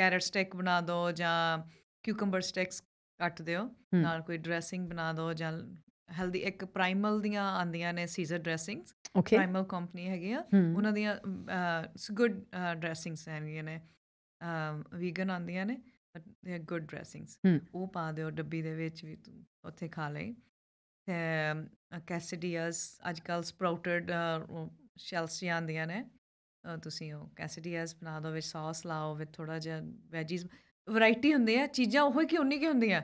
ਕੈਰਟ ਸਟਿਕ ਬਣਾ ਦਿਓ ਜਾਂ ਕਿਊਕੰਬਰ ਸਟਿਕਸ ਕੱਟ ਦਿਓ ਨਾਲ ਕੋਈ ਡਰੈਸਿੰਗ ਬਣਾ ਦਿਓ ਜਾਂ ਹੈਲਦੀ ਇੱਕ ਪ੍ਰਾਈਮਲ ਦੀਆਂ ਆਂਦੀਆਂ ਨੇ ਸੀਜ਼ਰ ਡਰੈਸਿੰਗਸ ਪ੍ਰਾਈਮਲ ਕੰਪਨੀ ਹੈਗੀ ਆ ਉਹਨਾਂ ਦੀਆਂ ਗੁੱਡ ਡਰੈਸਿੰਗਸ ਹੈਗੀਆਂ ਨੇ ਵੀਗਨ ਆਂਦੀਆਂ ਨੇ ਬਟ ਦੇ ਆ ਗੁੱਡ ਡਰੈਸਿੰਗਸ ਉਹ ਪਾ ਦਿਓ ਡੱਬੀ ਦੇ ਵਿੱਚ ਵੀ ਤੂੰ ਉੱਥੇ ਖਾ ਲਈ ਕੈਸਡੀਅਸ ਅੱਜ ਕੱਲ ਸਪਰਾਊਟਡ ਸ਼ੈਲਸ ਹੀ ਆਉਂਦੀਆਂ ਨੇ ਤੁਸੀਂ ਉਹ ਕੈਸਡੀਅਸ ਬਣਾ ਦੋ ਵਿੱਚ ਸੌਸ ਲਾਓ ਵਿੱਚ ਥੋੜਾ ਜਿਹਾ ਵੈਜੀਸ ਵੈਰਾਈਟੀ ਹੁੰਦੀ ਹੈ ਚੀਜ਼ਾਂ ਉਹ ਹੀ ਕਿ ਉਨੀ ਕੀ ਹੁੰਦੀਆਂ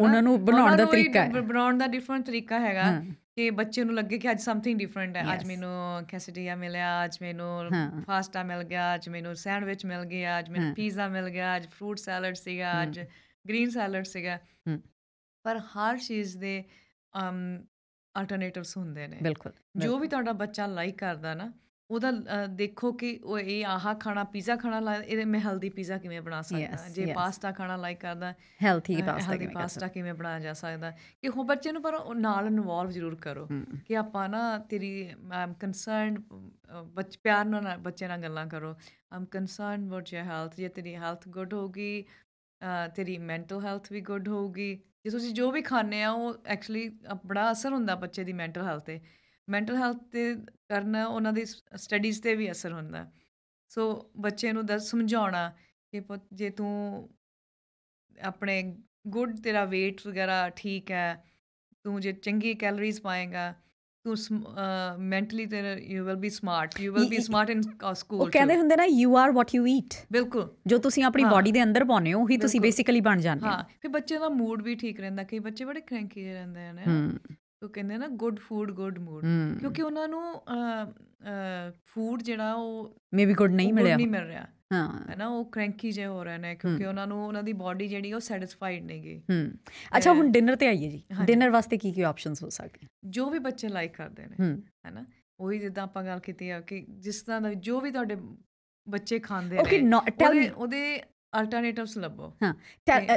ਉਹਨਾਂ ਨੂੰ ਬਣਾਉਣ ਦਾ ਤਰੀਕਾ ਹੈ ਬਣਾਉਣ ਦਾ ਡਿਫਰੈਂਟ ਤਰੀਕਾ ਹੈਗਾ ਕਿ ਬੱਚੇ ਨੂੰ ਲੱਗੇ ਕਿ ਅੱਜ ਸਮਥਿੰਗ ਡਿਫਰੈਂਟ ਹੈ ਅੱਜ ਮੈਨੂੰ ਕੈਸਡੀਆ ਮਿਲਿਆ ਅੱਜ ਮੈਨੂੰ ਫਾਸਟਾ ਮਿਲ ਗਿਆ ਅੱਜ ਮੈਨੂੰ ਸੈਂਡਵਿਚ ਮਿਲ ਗਿਆ ਅੱਜ ਮੈਨੂੰ ਪੀਜ਼ਾ ਮਿਲ ਗਿਆ ਅੱਜ ਫਰੂਟ ਸੈਲਡ ਸੀਗਾ ਅੱਜ ਗ੍ਰੀਨ ਸੈਲਡ ਸੀਗਾ ਪਰ ਹਰ ਚੀਜ਼ ਦੇ ਅਲਟਰਨੇਟਿਵਸ ਹੁੰਦੇ ਨੇ ਬਿਲਕੁਲ ਜੋ ਵੀ ਤੁਹਾਡਾ ਬੱਚਾ ਲਾਈਕ ਕਰਦਾ ਨਾ ਉਹਦਾ ਦੇਖੋ ਕਿ ਉਹ ਇਹ ਆਹਾ ਖਾਣਾ ਪੀਜ਼ਾ ਖਾਣਾ ਇਹਦੇ ਮੈਂ ਹੈਲਦੀ ਪੀਜ਼ਾ ਕਿਵੇਂ ਬਣਾ ਸਕਦਾ ਜੇ ਪਾਸਤਾ ਖਾਣਾ ਲਾਈਕ ਕਰਦਾ ਹੈਲਦੀ ਪਾਸਤਾ ਕਿਵੇਂ ਪਾਸਤਾ ਕਿਵੇਂ ਬਣਾਇਆ ਜਾ ਸਕਦਾ ਕਿ ਉਹ ਬੱਚੇ ਨੂੰ ਪਰ ਨਾਲ ਇਨਵੋਲਵ ਜ਼ਰੂਰ ਕਰੋ ਕਿ ਆਪਾਂ ਨਾ ਤੇਰੀ ਆਮ ਕਨਸਰਨ ਬੱਚ ਪਿਆਰ ਨਾਲ ਬੱਚੇ ਨਾਲ ਗੱਲਾਂ ਕਰੋ I'm concern about your health ਜੇ ਤੇਰੀ ਹੈਲਥ ਗੁੱਡ ਹੋਗੀ ਤੇਰੀ ਮੈਂਟਲ ਹੈਲਥ ਵੀ ਗੁੱਡ ਹੋਊਗੀ ਜੇ ਤੁਸੀਂ ਜੋ ਵੀ ਖਾਂਦੇ ਆ ਉਹ ਐਕਚੁਅਲੀ ਬੜਾ ਅਸਰ ਹੁੰਦਾ ਬੱਚੇ ਦੀ ਮੈਂਟਲ ਹੈਲਥ ਤੇ ਮੈਂਟਲ ਹੈਲਥ ਤੇ ਕਰਨ ਉਹਨਾਂ ਦੀ ਸਟੱਡੀਜ਼ ਤੇ ਵੀ ਅਸਰ ਹੁੰਦਾ ਸੋ ਬੱਚੇ ਨੂੰ ਦੱਸ ਸਮਝਾਉਣਾ ਕਿ ਜੇ ਤੂੰ ਆਪਣੇ ਗੁੱਡ ਤੇਰਾ weight ਵਗੈਰਾ ਠੀਕ ਹੈ ਤੂੰ ਜੇ ਚੰਗੀ ਕੈਲਰੀਜ਼ ਪਾਏਗਾ ਟੂ ਮੈਂਟਲੀ ਤੇ you will be smart you will be smart in school ਉਹ ਕਹਿੰਦੇ ਹੁੰਦੇ ਨਾ you are what you eat ਬਿਲਕੁਲ ਜੋ ਤੁਸੀਂ ਆਪਣੀ ਬਾਡੀ ਦੇ ਅੰਦਰ ਪਾਉਨੇ ਹੋ ਉਹੀ ਤੁਸੀਂ ਬੇਸਿਕਲੀ ਬਣ ਜਾਂਦੇ ਹੋ ਹਾਂ ਫਿਰ ਬੱਚੇ ਦਾ ਮੂਡ ਵੀ ਠੀਕ ਰਹਿੰਦਾ ਕਈ ਬੱਚੇ ਬੜੇ ਕ੍ਰੈਂਕੀ ਰਹਿੰਦੇ ਨੇ ਉਹ ਕਹਿੰਦੇ ਨਾ ਗੁੱਡ ਫੂਡ ਗੁੱਡ ਮੂਡ ਕਿਉਂਕਿ ਉਹਨਾਂ ਨੂੰ ਫੂਡ ਜਿਹੜਾ ਉਹ ਮੇਬੀ ਗੁੱਡ ਨਹੀਂ ਮਿਲਿਆ ਨਹੀਂ ਮਿਲ ਰਿਹਾ ਹਾਂ ਹੈ ਨਾ ਉਹ ਕ੍ਰੈਂਕੀ ਜੇ ਹੋ ਰਹੇ ਨੇ ਕਿਉਂਕਿ ਉਹਨਾਂ ਨੂੰ ਉਹਨਾਂ ਦੀ ਬਾਡੀ ਜਿਹੜੀ ਉਹ ਸੈਟੀਸਫਾਈਡ ਨਹੀਂ ਗਈ ਹੂੰ ਅੱਛਾ ਹੁਣ ਡਿਨਰ ਤੇ ਆਈਏ ਜੀ ਡਿਨਰ ਵਾਸਤੇ ਕੀ ਕੀ ਆਪਸ਼ਨਸ ਹੋ ਸਕਦੇ ਜੋ ਵੀ ਬੱਚੇ ਲਾਈਕ ਕਰਦੇ ਨੇ ਹੈ ਨਾ ਉਹੀ ਜਿੱਦਾਂ ਆਪਾਂ ਗੱਲ ਕੀਤੀ ਆ ਕਿ ਜਿਸ ਤਰ੍ਹਾਂ ਦਾ ਜੋ ਵੀ ਤੁਹਾਡੇ ਬੱਚੇ ਖਾਂਦੇ ਨੇ ਟੈਲ ਮੀ ਉਹਦੇ ਅਲਟਰਨੇਟਿਵਸ ਲੱਭੋ ਹਾਂ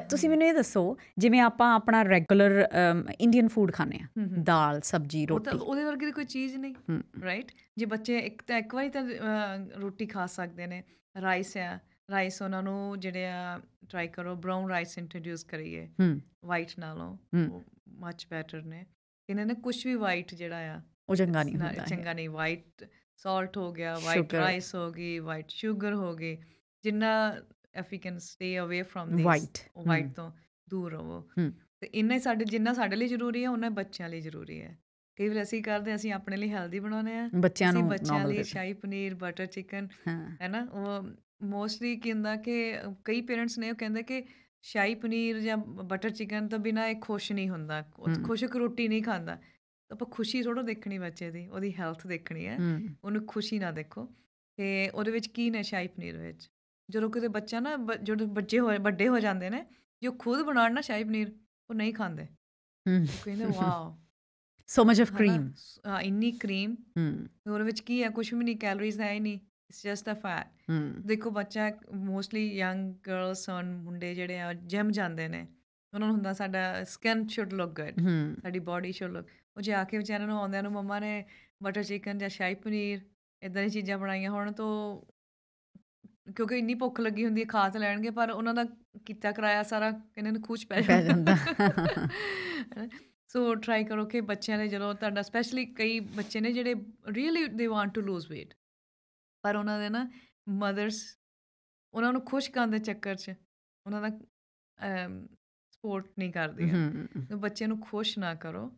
ਤੁਸੀਂ ਮੈਨੂੰ ਇਹ ਦੱਸੋ ਜਿਵੇਂ ਆਪਾਂ ਆਪਣਾ ਰੈਗੂਲਰ ਇੰਡੀਅਨ ਫੂਡ ਖਾਂਦੇ ਆ ਦਾਲ ਸਬਜੀ ਰੋਟੀ ਉਹਦੇ ਵਰਗੀ ਕੋਈ ਚੀਜ਼ ਨਹੀਂ ਰਾਈਟ ਜੇ ਬੱਚੇ ਇੱਕ ਤਾਂ ਇੱਕ ਵਾਰੀ ਤਾਂ ਰੋਟੀ ਖਾ ਸਕਦੇ ਨੇ ਰਾਈਸ ਆ ਰਾਈਸ ਉਹਨਾਂ ਨੂੰ ਜਿਹੜੇ ਆ ਟਰਾਈ ਕਰੋ ਬ੍ਰਾਊਨ ਰਾਈਸ ਇੰਟਰੋਡਿਊਸ ਕਰੀਏ ਵਾਈਟ ਨਾਲੋਂ ਮੱਚ ਬੈਟਰ ਨੇ ਇਹਨਾਂ ਨੇ ਕੁਝ ਵੀ ਵਾਈਟ ਜਿਹੜਾ ਆ ਉਹ ਚੰਗਾ ਨਹੀਂ ਹੁੰਦਾ ਚੰਗਾ ਨਹੀਂ ਵਾਈਟ ਸਾਲਟ ਹੋ ਗਿਆ ਵਾਈਟ ਰਾਈਸ ਹੋ ਗਈ ਵਾਈਟ 슈ਗਰ ਹੋ ਗਈ ਜਿੰਨਾ if we can stay away from this white white hmm. ਤੋਂ ਦੂਰ ਰਹੋ hmm. ਤੇ ਇੰਨੇ ਸਾਡੇ ਜਿੰਨਾ ਸਾਡੇ ਲਈ ਜ਼ਰੂਰੀ ਹੈ ਉਹਨਾਂ ਬੱਚਿਆਂ ਲਈ ਜ਼ਰੂਰੀ ਹੈ ਕਈ ਵਾਰ ਅਸੀਂ ਕਰਦੇ ਅਸੀਂ ਆਪਣੇ ਲਈ ਹੈਲਦੀ ਬਣਾਉਨੇ ਆ ਬੱਚਿਆਂ ਨੂੰ ਬੱਚਿਆਂ ਲਈ ਸ਼ਾਹੀ ਪਨੀਰ ਬਟਰ ਚਿਕਨ ਹੈ ਨਾ ਉਹ ਮੋਸਟਲੀ ਕਹਿੰਦਾ ਕਿ ਕਈ ਪੇਰੈਂਟਸ ਨੇ ਉਹ ਕਹਿੰਦੇ ਕਿ ਸ਼ਾਹੀ ਪਨੀਰ ਜਾਂ ਬਟਰ ਚਿਕਨ ਤੋਂ ਬਿਨਾ ਇਹ ਖੁਸ਼ ਨਹੀਂ ਹੁੰਦਾ ਖੁਸ਼ਕ ਰੋਟੀ ਨਹੀਂ ਖਾਂਦਾ ਆਪਾਂ ਖੁਸ਼ੀ ਥੋੜਾ ਦੇਖਣੀ ਬੱਚੇ ਦੀ ਉਹਦੀ ਹੈਲਥ ਦੇਖਣੀ ਹੈ ਉਹਨੂੰ ਖੁਸ਼ੀ ਨਾ ਦੇਖੋ ਤੇ ਉਹਦੇ ਵਿੱਚ ਕੀ ਨੇ ਸ਼ਾਹੀ ਪਨੀਰ ਵਿੱਚ ਜਦੋਂ ਕਿਤੇ ਬੱਚਾ ਨਾ ਜਦੋਂ ਬੱਚੇ ਹੋ ਵੱਡੇ ਹੋ ਜਾਂਦੇ ਨੇ ਜੋ ਖੁਦ ਬਣਾਉਣ ਨਾ ਸ਼ਾਹੀ ਪਨੀਰ ਉਹ ਨਹੀਂ ਖਾਂਦੇ ਹੂੰ ਕਹਿੰਦੇ wow so much of cream ਇੰਨੀ ਕਰੀਮ ਹੂੰ ਉਹਦੇ ਵਿੱਚ ਕੀ ਹੈ ਕੁਝ ਵੀ ਨਹੀਂ ਕੈਲਰੀਜ਼ ਹੈ ਹੀ ਨਹੀਂ ਇਟਸ ਜਸਟ ਅ ਫੈਟ ਹੂੰ ਦੇਖੋ ਬੱਚਾ ਮੋਸਟਲੀ ਯੰਗ ਗਰਲਸ ਔਰ ਮੁੰਡੇ ਜਿਹੜੇ ਆ ਜਿਮ ਜਾਂਦੇ ਨੇ ਉਹਨਾਂ ਨੂੰ ਹੁੰਦਾ ਸਾਡਾ ਸਕਿਨ ਸ਼ੁੱਡ ਲੁੱਕ ਗੁੱਡ ਸਾਡੀ ਬਾਡੀ ਸ਼ੁੱਡ ਲੁੱਕ ਉਹ ਜੇ ਆ ਕੇ ਵਿਚਾਰਨ ਨੂੰ ਆਉਂਦਿਆਂ ਨੂੰ ਮਮਾ ਨੇ ਬਟਰ ਚਿਕਨ ਜਾਂ ਸ਼ਾਹੀ ਪਨੀਰ ਇਦਾਂ ਦੀ ਚੀਜ਼ਾਂ ਬਣਾਈਆਂ ਹੋਣ ਤਾਂ ਕਿਉਂਕਿ ਇੰਨੀ ਭੁੱਖ ਲੱਗੀ ਹੁੰਦੀ ਹੈ ਖਾਸ ਲੈਣਗੇ ਪਰ ਉਹਨਾਂ ਦਾ ਕੀਤਾ ਕਰਾਇਆ ਸਾਰਾ ਇਹਨਾਂ ਨੂੰ ਖੂਚ ਪੈ ਜਾਂਦਾ ਸੋ ਟਰਾਈ ਕਰੋ ਕਿ ਬੱਚਿਆਂ ਦੇ ਜਦੋਂ ਤੁਹਾਡਾ ਸਪੈਸ਼ਲੀ ਕਈ ਬੱਚੇ ਨੇ ਜਿਹੜੇ really they want to loose weight ਪਰ ਉਹਨਾਂ ਦੇ ਨਾ ਮਦਰਸ ਉਹਨਾਂ ਨੂੰ ਖੁਸ਼ ਕਰਨ ਦੇ ਚੱਕਰ 'ਚ ਉਹਨਾਂ ਦਾ ਸਪੋਰਟ ਨਹੀਂ ਕਰਦੀਆਂ ਬੱਚੇ ਨੂੰ ਖੁਸ਼ ਨਾ ਕਰੋ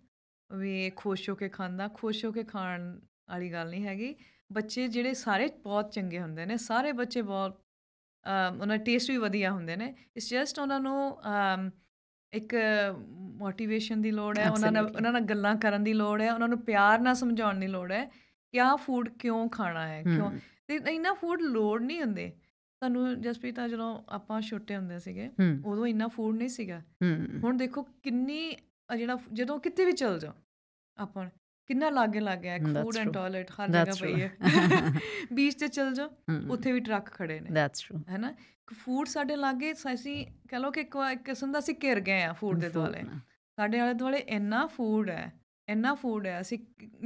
ਵੀ ਖੁਸ਼ ਹੋ ਕੇ ਖਾਂਦਾ ਖੁਸ਼ ਹੋ ਕੇ ਖਾਣ ਵਾਲੀ ਗੱਲ ਨਹੀਂ ਹੈਗੀ ਬੱਚੇ ਜਿਹੜੇ ਸਾਰੇ ਬਹੁਤ ਚੰਗੇ ਹੁੰਦੇ ਨੇ ਸਾਰੇ ਬੱਚੇ ਬਹੁਤ ਉਹਨਾਂ ਟੇਸਟ ਵੀ ਵਧੀਆ ਹੁੰਦੇ ਨੇ ਇਸ ਜਸਟ ਉਹਨਾਂ ਨੂੰ ਇੱਕ ਮੋਟੀਵੇਸ਼ਨ ਦੀ ਲੋੜ ਹੈ ਉਹਨਾਂ ਨਾਲ ਉਹਨਾਂ ਨਾਲ ਗੱਲਾਂ ਕਰਨ ਦੀ ਲੋੜ ਹੈ ਉਹਨਾਂ ਨੂੰ ਪਿਆਰ ਨਾਲ ਸਮਝਾਉਣ ਦੀ ਲੋੜ ਹੈ ਕਿ ਆਹ ਫੂਡ ਕਿਉਂ ਖਾਣਾ ਹੈ ਕਿਉਂ ਤੇ ਇੰਨਾ ਫੂਡ ਲੋੜ ਨਹੀਂ ਹੁੰਦੇ ਸਾਨੂੰ ਜਸਪ੍ਰੀਤ ਆ ਜਦੋਂ ਆਪਾਂ ਛੋਟੇ ਹੁੰਦੇ ਸੀਗੇ ਉਦੋਂ ਇੰਨਾ ਫੂਡ ਨਹੀਂ ਸੀਗਾ ਹੁਣ ਦੇਖੋ ਕਿੰਨੀ ਜਿਹੜਾ ਜਦੋਂ ਕਿਤੇ ਵੀ ਚਲ ਜਾ ਆਪਾਂ ਕਿੰਨਾ ਲਾਗੇ ਲਾਗੇ ਗਿਆ ਫੂਡ ਐਂਡ ਟਾਇਲਟ ਹਰ ਜਗ੍ਹਾ ਪਈ ਹੈ ਬੀਚ [laughs] ਤੇ ਚਲ ਜਾ ਉੱਥੇ ਵੀ ਟਰੱਕ ਖੜੇ ਨੇ ਦੈਟਸ ਟਰੂ ਹੈਨਾ ਫੂਡ ਸਾਡੇ ਲਾਗੇ ਅਸੀਂ ਕਹ ਲੋ ਕਿ ਇੱਕ ਕਿਸਮ ਦਾ ਅਸੀਂ ਘਿਰ ਗਏ ਆ ਫੂਡ ਦੇ ਦੁਆਲੇ ਸਾਡੇ ਆਲੇ ਦੁਆਲੇ ਇੰਨਾ ਫੂਡ ਹੈ ਇੰਨਾ ਫੂਡ ਹੈ ਅਸੀਂ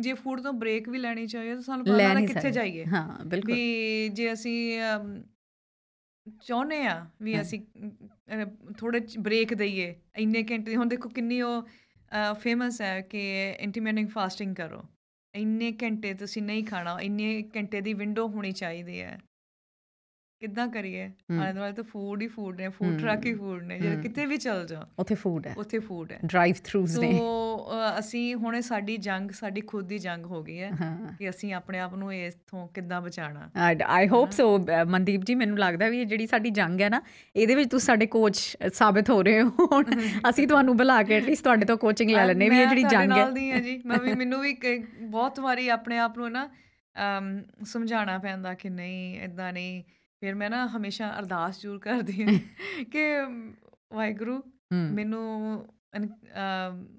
ਜੇ ਫੂਡ ਤੋਂ ਬ੍ਰੇਕ ਵੀ ਲੈਣੀ ਚਾਹੀਏ ਤਾਂ ਸਾਨੂੰ ਪਤਾ ਨਾ ਕਿੱਥੇ ਜਾਈਏ ਹਾਂ ਬਿਲਕੁਲ ਵੀ ਜੇ ਅਸੀਂ ਚਾਹਨੇ ਆ ਵੀ ਅਸੀਂ ਥੋੜੇ ਬ੍ਰੇਕ ਦਈਏ ਇੰਨੇ ਘੰਟੇ ਹੁਣ ਦੇਖੋ ਕਿੰਨੀ ਉਹ ਫੇਮਸ ਹੈ ਕਿ ਇੰਟਰਮੀਟਿੰਗ ਫਾਸਟਿੰਗ ਕਰੋ ਇੰਨੇ ਘੰਟੇ ਤੁਸੀਂ ਨਹੀਂ ਖਾਣਾ ਇੰਨੇ ਘੰਟੇ ਦੀ ਵਿੰਡੋ ਹੋਣੀ ਚਾਹੀਦੀ ਹੈ ਕਿੱਦਾਂ ਕਰੀਏ ਆਲੇ ਦੁਆਲੇ ਤਾਂ ਫੂਡ ਹੀ ਫੂਡ ਨੇ ਫੂਡ ਟਰੱਕ ਹੀ ਫੂਡ ਨੇ ਜੇ ਕਿਤੇ ਵੀ ਚੱਲ ਜਾ ਉੱਥੇ ਫੂਡ ਹੈ ਉੱਥੇ ਫੂਡ ਹੈ ਡਰਾਈਵ ਥਰੂਸ ਨੇ ਸੋ ਅਸੀਂ ਹੁਣੇ ਸਾਡੀ ਜੰਗ ਸਾਡੀ ਖੁਦ ਦੀ ਜੰਗ ਹੋ ਗਈ ਹੈ ਕਿ ਅਸੀਂ ਆਪਣੇ ਆਪ ਨੂੰ ਇਸ ਤੋਂ ਕਿੱਦਾਂ ਬਚਾਣਾ ਆਈ ਹੋਪ ਸੋ ਮਨਦੀਪ ਜੀ ਮੈਨੂੰ ਲੱਗਦਾ ਵੀ ਜਿਹੜੀ ਸਾਡੀ ਜੰਗ ਹੈ ਨਾ ਇਹਦੇ ਵਿੱਚ ਤੁਸੀਂ ਸਾਡੇ ਕੋਚ ਸਾਬਤ ਹੋ ਰਹੇ ਹੋ ਹੁਣ [laughs] ਅਸੀਂ ਤੁਹਾਨੂੰ ਬੁਲਾ ਕੇ ਐਟਲੀਸਟ ਤੁਹਾਡੇ ਤੋਂ ਕੋਚਿੰਗ ਲੈ ਲੈਣੇ ਵੀ ਇਹ ਜਿਹੜੀ ਜੰਗ ਹੈ ਨਾਲ ਦੀ ਜੀ ਮੈਂ ਵੀ ਮੈਨੂੰ ਵੀ ਬਹੁਤ ਵਾਰੀ ਆਪਣੇ ਆਪ ਨੂੰ ਨਾ ਸਮਝਾਉਣਾ ਪੈਂਦਾ ਕਿ ਨਹੀਂ ਇਦਾਂ ਨਹੀਂ ਫਿਰ ਮੈਂ ਨਾ ਹਮੇਸ਼ਾ ਅਰਦਾਸ ਜੂਰ ਕਰਦੀ ਹਾਂ ਕਿ ਵਾਹਿਗੁਰੂ ਮੈਨੂੰ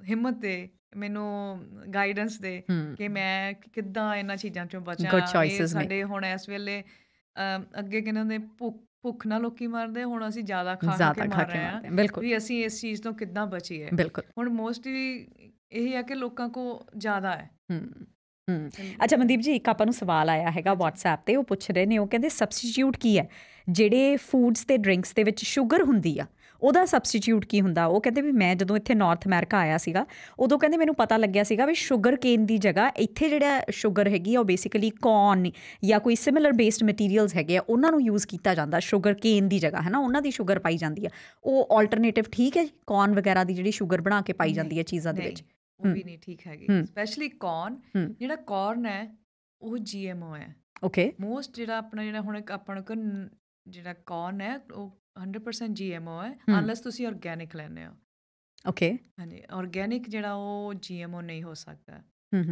ਹਿੰਮਤ ਦੇ ਮੈਨੂੰ ਗਾਈਡੈਂਸ ਦੇ ਕਿ ਮੈਂ ਕਿੱਦਾਂ ਇਹਨਾਂ ਚੀਜ਼ਾਂ ਚੋਂ ਬਚਾਂ ਸਾਡੇ ਹੁਣ ਇਸ ਵੇਲੇ ਅੱਗੇ ਕਿਨਾਂ ਦੇ ਭੁੱਖ ਭੁੱਖ ਨਾਲ ਲੋਕੀ ਮਰਦੇ ਹੁਣ ਅਸੀਂ ਜ਼ਿਆਦਾ ਖਾ ਕੇ ਮਰ ਰਹੇ ਹਾਂ ਵੀ ਅਸੀਂ ਇਸ ਚੀਜ਼ ਤੋਂ ਕਿੱਦਾਂ ਬਚੀਏ ਹੁਣ ਮੋਸਟਲੀ ਇਹ ਹੈ ਕਿ ਲੋਕਾਂ ਕੋ ਜ਼ਿਆਦਾ ਹੈ ਹੂੰ ਅੱਛਾ ਮਨਦੀਪ ਜੀ ਇੱਕ ਆਪਾਂ ਨੂੰ ਸਵਾਲ ਆਇਆ ਹੈਗਾ WhatsApp ਤੇ ਉਹ ਪੁੱਛ ਰਹੇ ਨੇ ਉਹ ਕਹਿੰਦੇ ਸਬਸਟੀਟਿਊਟ ਕੀ ਹੈ ਜਿਹੜੇ ਫੂਡਸ ਤੇ ਡਰਿੰਕਸ ਦੇ ਵਿੱਚ ਸ਼ੂਗਰ ਹੁੰਦੀ ਆ ਉਹਦਾ ਸਬਸਟੀਟਿਊਟ ਕੀ ਹੁੰਦਾ ਉਹ ਕਹਿੰਦੇ ਵੀ ਮੈਂ ਜਦੋਂ ਇੱਥੇ ਨਾਰਥ ਅਮਰੀਕਾ ਆਇਆ ਸੀਗਾ ਉਦੋਂ ਕਹਿੰਦੇ ਮੈਨੂੰ ਪਤਾ ਲੱਗਿਆ ਸੀਗਾ ਵੀ ਸ਼ੂਗਰ ਕੇਨ ਦੀ ਜਗ੍ਹਾ ਇੱਥੇ ਜਿਹੜਾ ਸ਼ੂਗਰ ਹੈਗੀ ਆ ਉਹ ਬੇਸਿਕਲੀ ਕੌਰਨ ਜਾਂ ਕੋਈ ਸਿਮਿਲਰ ਬੇਸਡ ਮਟੀਰੀਅਲਸ ਹੈਗੇ ਆ ਉਹਨਾਂ ਨੂੰ ਯੂਜ਼ ਕੀਤਾ ਜਾਂਦਾ ਸ਼ੂਗਰ ਕੇਨ ਦੀ ਜਗ੍ਹਾ ਹੈ ਨਾ ਉਹਨਾਂ ਦੀ ਸ਼ੂਗਰ ਪਾਈ ਜਾਂਦੀ ਆ ਉਹ ਆਲਟਰਨੇਟਿਵ ਠੀਕ ਹੈ ਜੀ ਕੌਰਨ ਵਗੈਰਾ ਦੀ ਜਿਹੜੀ ਸ਼ੂਗਰ ਬਣਾ ਕੇ ਪਾਈ ਜਾਂਦੀ ਆ ਚੀਜ਼ਾਂ ਦੇ ਵਿੱਚ ਉਹ ਵੀ ਨਹੀਂ ਠੀਕ ਹੈਗੀ ਸਪੈਸ਼ਲੀ ਕੌਰਨ ਜਿਹੜਾ ਕੌਰਨ ਹੈ ਉਹ ਜੀਐਮਓ ਹੈ ਓਕੇ ਮੋਸਟ ਜਿਹੜਾ ਆਪਣਾ ਜਿਹੜਾ ਹੁਣ ਆਪਾਂ ਕੋ ਜਿਹੜਾ ਕੌਰਨ ਹੈ ਉਹ 100% ਜੀਐਮਓ ਹੈ ਅਨਲੈਸ ਤੁਸੀਂ ਆਰਗੈਨਿਕ ਲੈਣੇ ਹੋ ਓਕੇ ਹਾਂਜੀ ਆਰਗੈਨਿਕ ਜਿਹੜਾ ਉਹ ਜੀਐਮਓ ਨਹੀਂ ਹੋ ਸਕਦਾ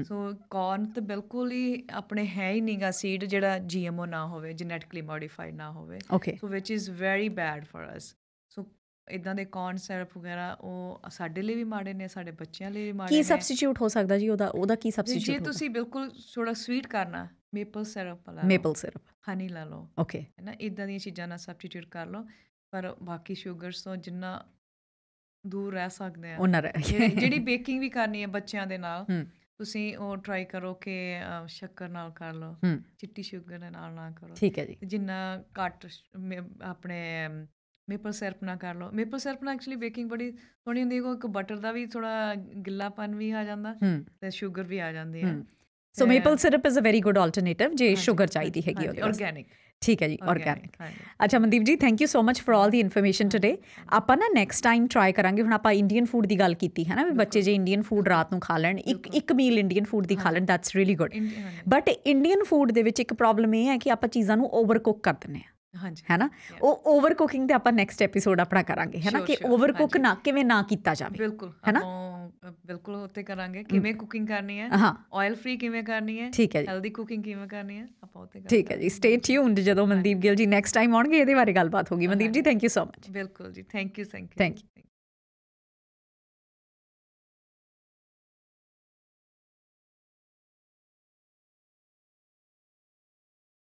ਸੋ ਕੌਰਨ ਤੇ ਬਿਲਕੁਲ ਹੀ ਆਪਣੇ ਹੈ ਹੀ ਨਹੀਂਗਾ ਸੀਡ ਜਿਹੜਾ ਜੀਐਮਓ ਨਾ ਹੋਵੇ ਜੈਨੇਟਿਕਲੀ ਮੋਡੀਫਾਈਡ ਨਾ ਹੋਵੇ so which is very bad for us so ਇਦਾਂ ਦੇ ਕਨਸੈਪਟ ਵਗੈਰਾ ਉਹ ਸਾਡੇ ਲਈ ਵੀ ਮਾੜੇ ਨੇ ਸਾਡੇ ਬੱਚਿਆਂ ਲਈ ਵੀ ਮਾੜੇ ਨੇ ਕੀ ਸਬਸਟੀਟਿਊਟ ਹੋ ਸਕਦਾ ਜੀ ਉਹਦਾ ਉਹਦਾ ਕੀ ਸਬਸਟੀਟਿਊਟ ਜੇ ਤੁਸੀਂ ਬਿਲਕੁਲ ਥੋੜਾ ਸਵੀਟ ਕਰਨਾ ਮੇਪਲ ਸਿਰਪ ਲਾ ਮੇਪਲ ਸਿਰਪ ਹਨੀ ਲਾ ਲਓ ਓਕੇ ਹੈ ਨਾ ਇਦਾਂ ਦੀਆਂ ਚੀਜ਼ਾਂ ਨਾਲ ਸਬਸਟੀਟਿਊਟ ਕਰ ਲਓ ਪਰ ਬਾਕੀ ਸ਼ੂਗਰਸ ਤੋਂ ਜਿੰਨਾ ਦੂਰ ਰਹਿ ਸਕਦੇ ਆ ਉਹਨਾਂ ਰਹਿ ਜਿਹੜੀ ਬੇਕਿੰਗ ਵੀ ਕਰਨੀ ਹੈ ਬੱਚਿਆਂ ਦੇ ਨਾਲ ਤੁਸੀਂ ਉਹ ਟਰਾਈ ਕਰੋ ਕਿ ਸ਼ੱਕਰ ਨਾਲ ਕਰ ਲਓ ਚਿੱਟੀ ਸ਼ੂਗਰ ਨਾਲ ਨਾ ਕਰੋ ਠੀਕ ਹੈ ਜੀ ਜਿੰਨਾ ਘੱਟ ਆਪਣੇ ਮੇਪਲ ਸਿਰਪ ਨਾ ਕਰ ਲਓ ਮੇਪਲ ਸਿਰਪ ਨਾਲ ਐਕਚੁਅਲੀ ਬੇਕਿੰਗ ਬੜੀ ਸੋਹਣੀ ਹੁੰਦੀ ਹੈ ਕੋ ਇੱਕ ਬਟਰ ਦਾ ਵੀ ਥੋੜਾ ਗਿੱਲਾਪਨ ਵੀ ਆ ਜਾਂਦਾ ਤੇ 슈ਗਰ ਵੀ ਆ ਜਾਂਦੀ ਹੈ so maple syrup is a very good alternative ਜੇ 슈ਗਰ ਚਾਹੀਦੀ ਹੈਗੀ ਉਹਦੇ ਆਰਗੈਨਿਕ ਠੀਕ ਹੈ ਜੀ ਆਰਗੈਨਿਕ ਅੱਛਾ Mandeep ji thank you so much for all the information today ਆਪਾਂ ਨਾ ਨੈਕਸਟ ਟਾਈਮ ਟਰਾਈ ਕਰਾਂਗੇ ਹੁਣ ਆਪਾਂ ਇੰਡੀਅਨ ਫੂਡ ਦੀ ਗੱਲ ਕੀਤੀ ਹੈ ਨਾ ਵੀ ਬੱਚੇ ਜੇ ਇੰਡੀਅਨ ਫੂਡ ਰਾਤ ਨੂੰ ਖਾ ਲੈਣ ਇੱਕ ਇੱਕ ਮੀਲ ਇੰਡੀਅਨ ਫੂਡ ਦੀ ਖਾ ਲੈਣ that's really good but Indian food ਦੇ ਵਿੱਚ ਇੱਕ ਪ੍ਰੋਬਲਮ ਇਹ ਹੈ ਕਿ ਆਪਾਂ ਚੀਜ਼ਾਂ ਨੂੰ ਓਵਰ ਕੁੱਕ ਕਰ ਦਿੰਦੇ ਆ ਹਾਂਜੀ ਹੈਨਾ ਉਹ ਓਵਰ ਕੁਕਿੰਗ ਤੇ ਆਪਾਂ ਨੈਕਸਟ ਐਪੀਸੋਡ ਆਪਣਾ ਕਰਾਂਗੇ ਹੈਨਾ ਕਿ ਓਵਰ ਕੁਕ ਨਾ ਕਿਵੇਂ ਨਾ ਕੀਤਾ ਜਾਵੇ ਬਿਲਕੁਲ ਹੈਨਾ ਬਿਲਕੁਲ ਉੱਤੇ ਕਰਾਂਗੇ ਕਿਵੇਂ ਕੁਕਿੰਗ ਕਰਨੀ ਹੈ ਆਇਲ ਫ੍ਰੀ ਕਿਵੇਂ ਕਰਨੀ ਹੈ ਠੀਕ ਹੈ ਜੀ ਹੈਲਦੀ ਕੁਕਿੰਗ ਕਿਵੇਂ ਕਰਨੀ ਹੈ ਆਪਾਂ ਉੱਤੇ ਕਰਾਂਗੇ ਠੀਕ ਹੈ ਜੀ ਸਟੇ ਟਿਊਨਡ ਜਦੋਂ ਮਨਦੀਪ ਗਿੱਲ ਜੀ ਨੈਕਸਟ ਟਾਈਮ ਆਉਣਗੇ ਇਹਦੇ ਬਾਰੇ ਗੱਲਬਾਤ ਹੋਗੀ Mandeep ji thank you so much ਬਿਲਕੁਲ ਜੀ thank you thank you thank you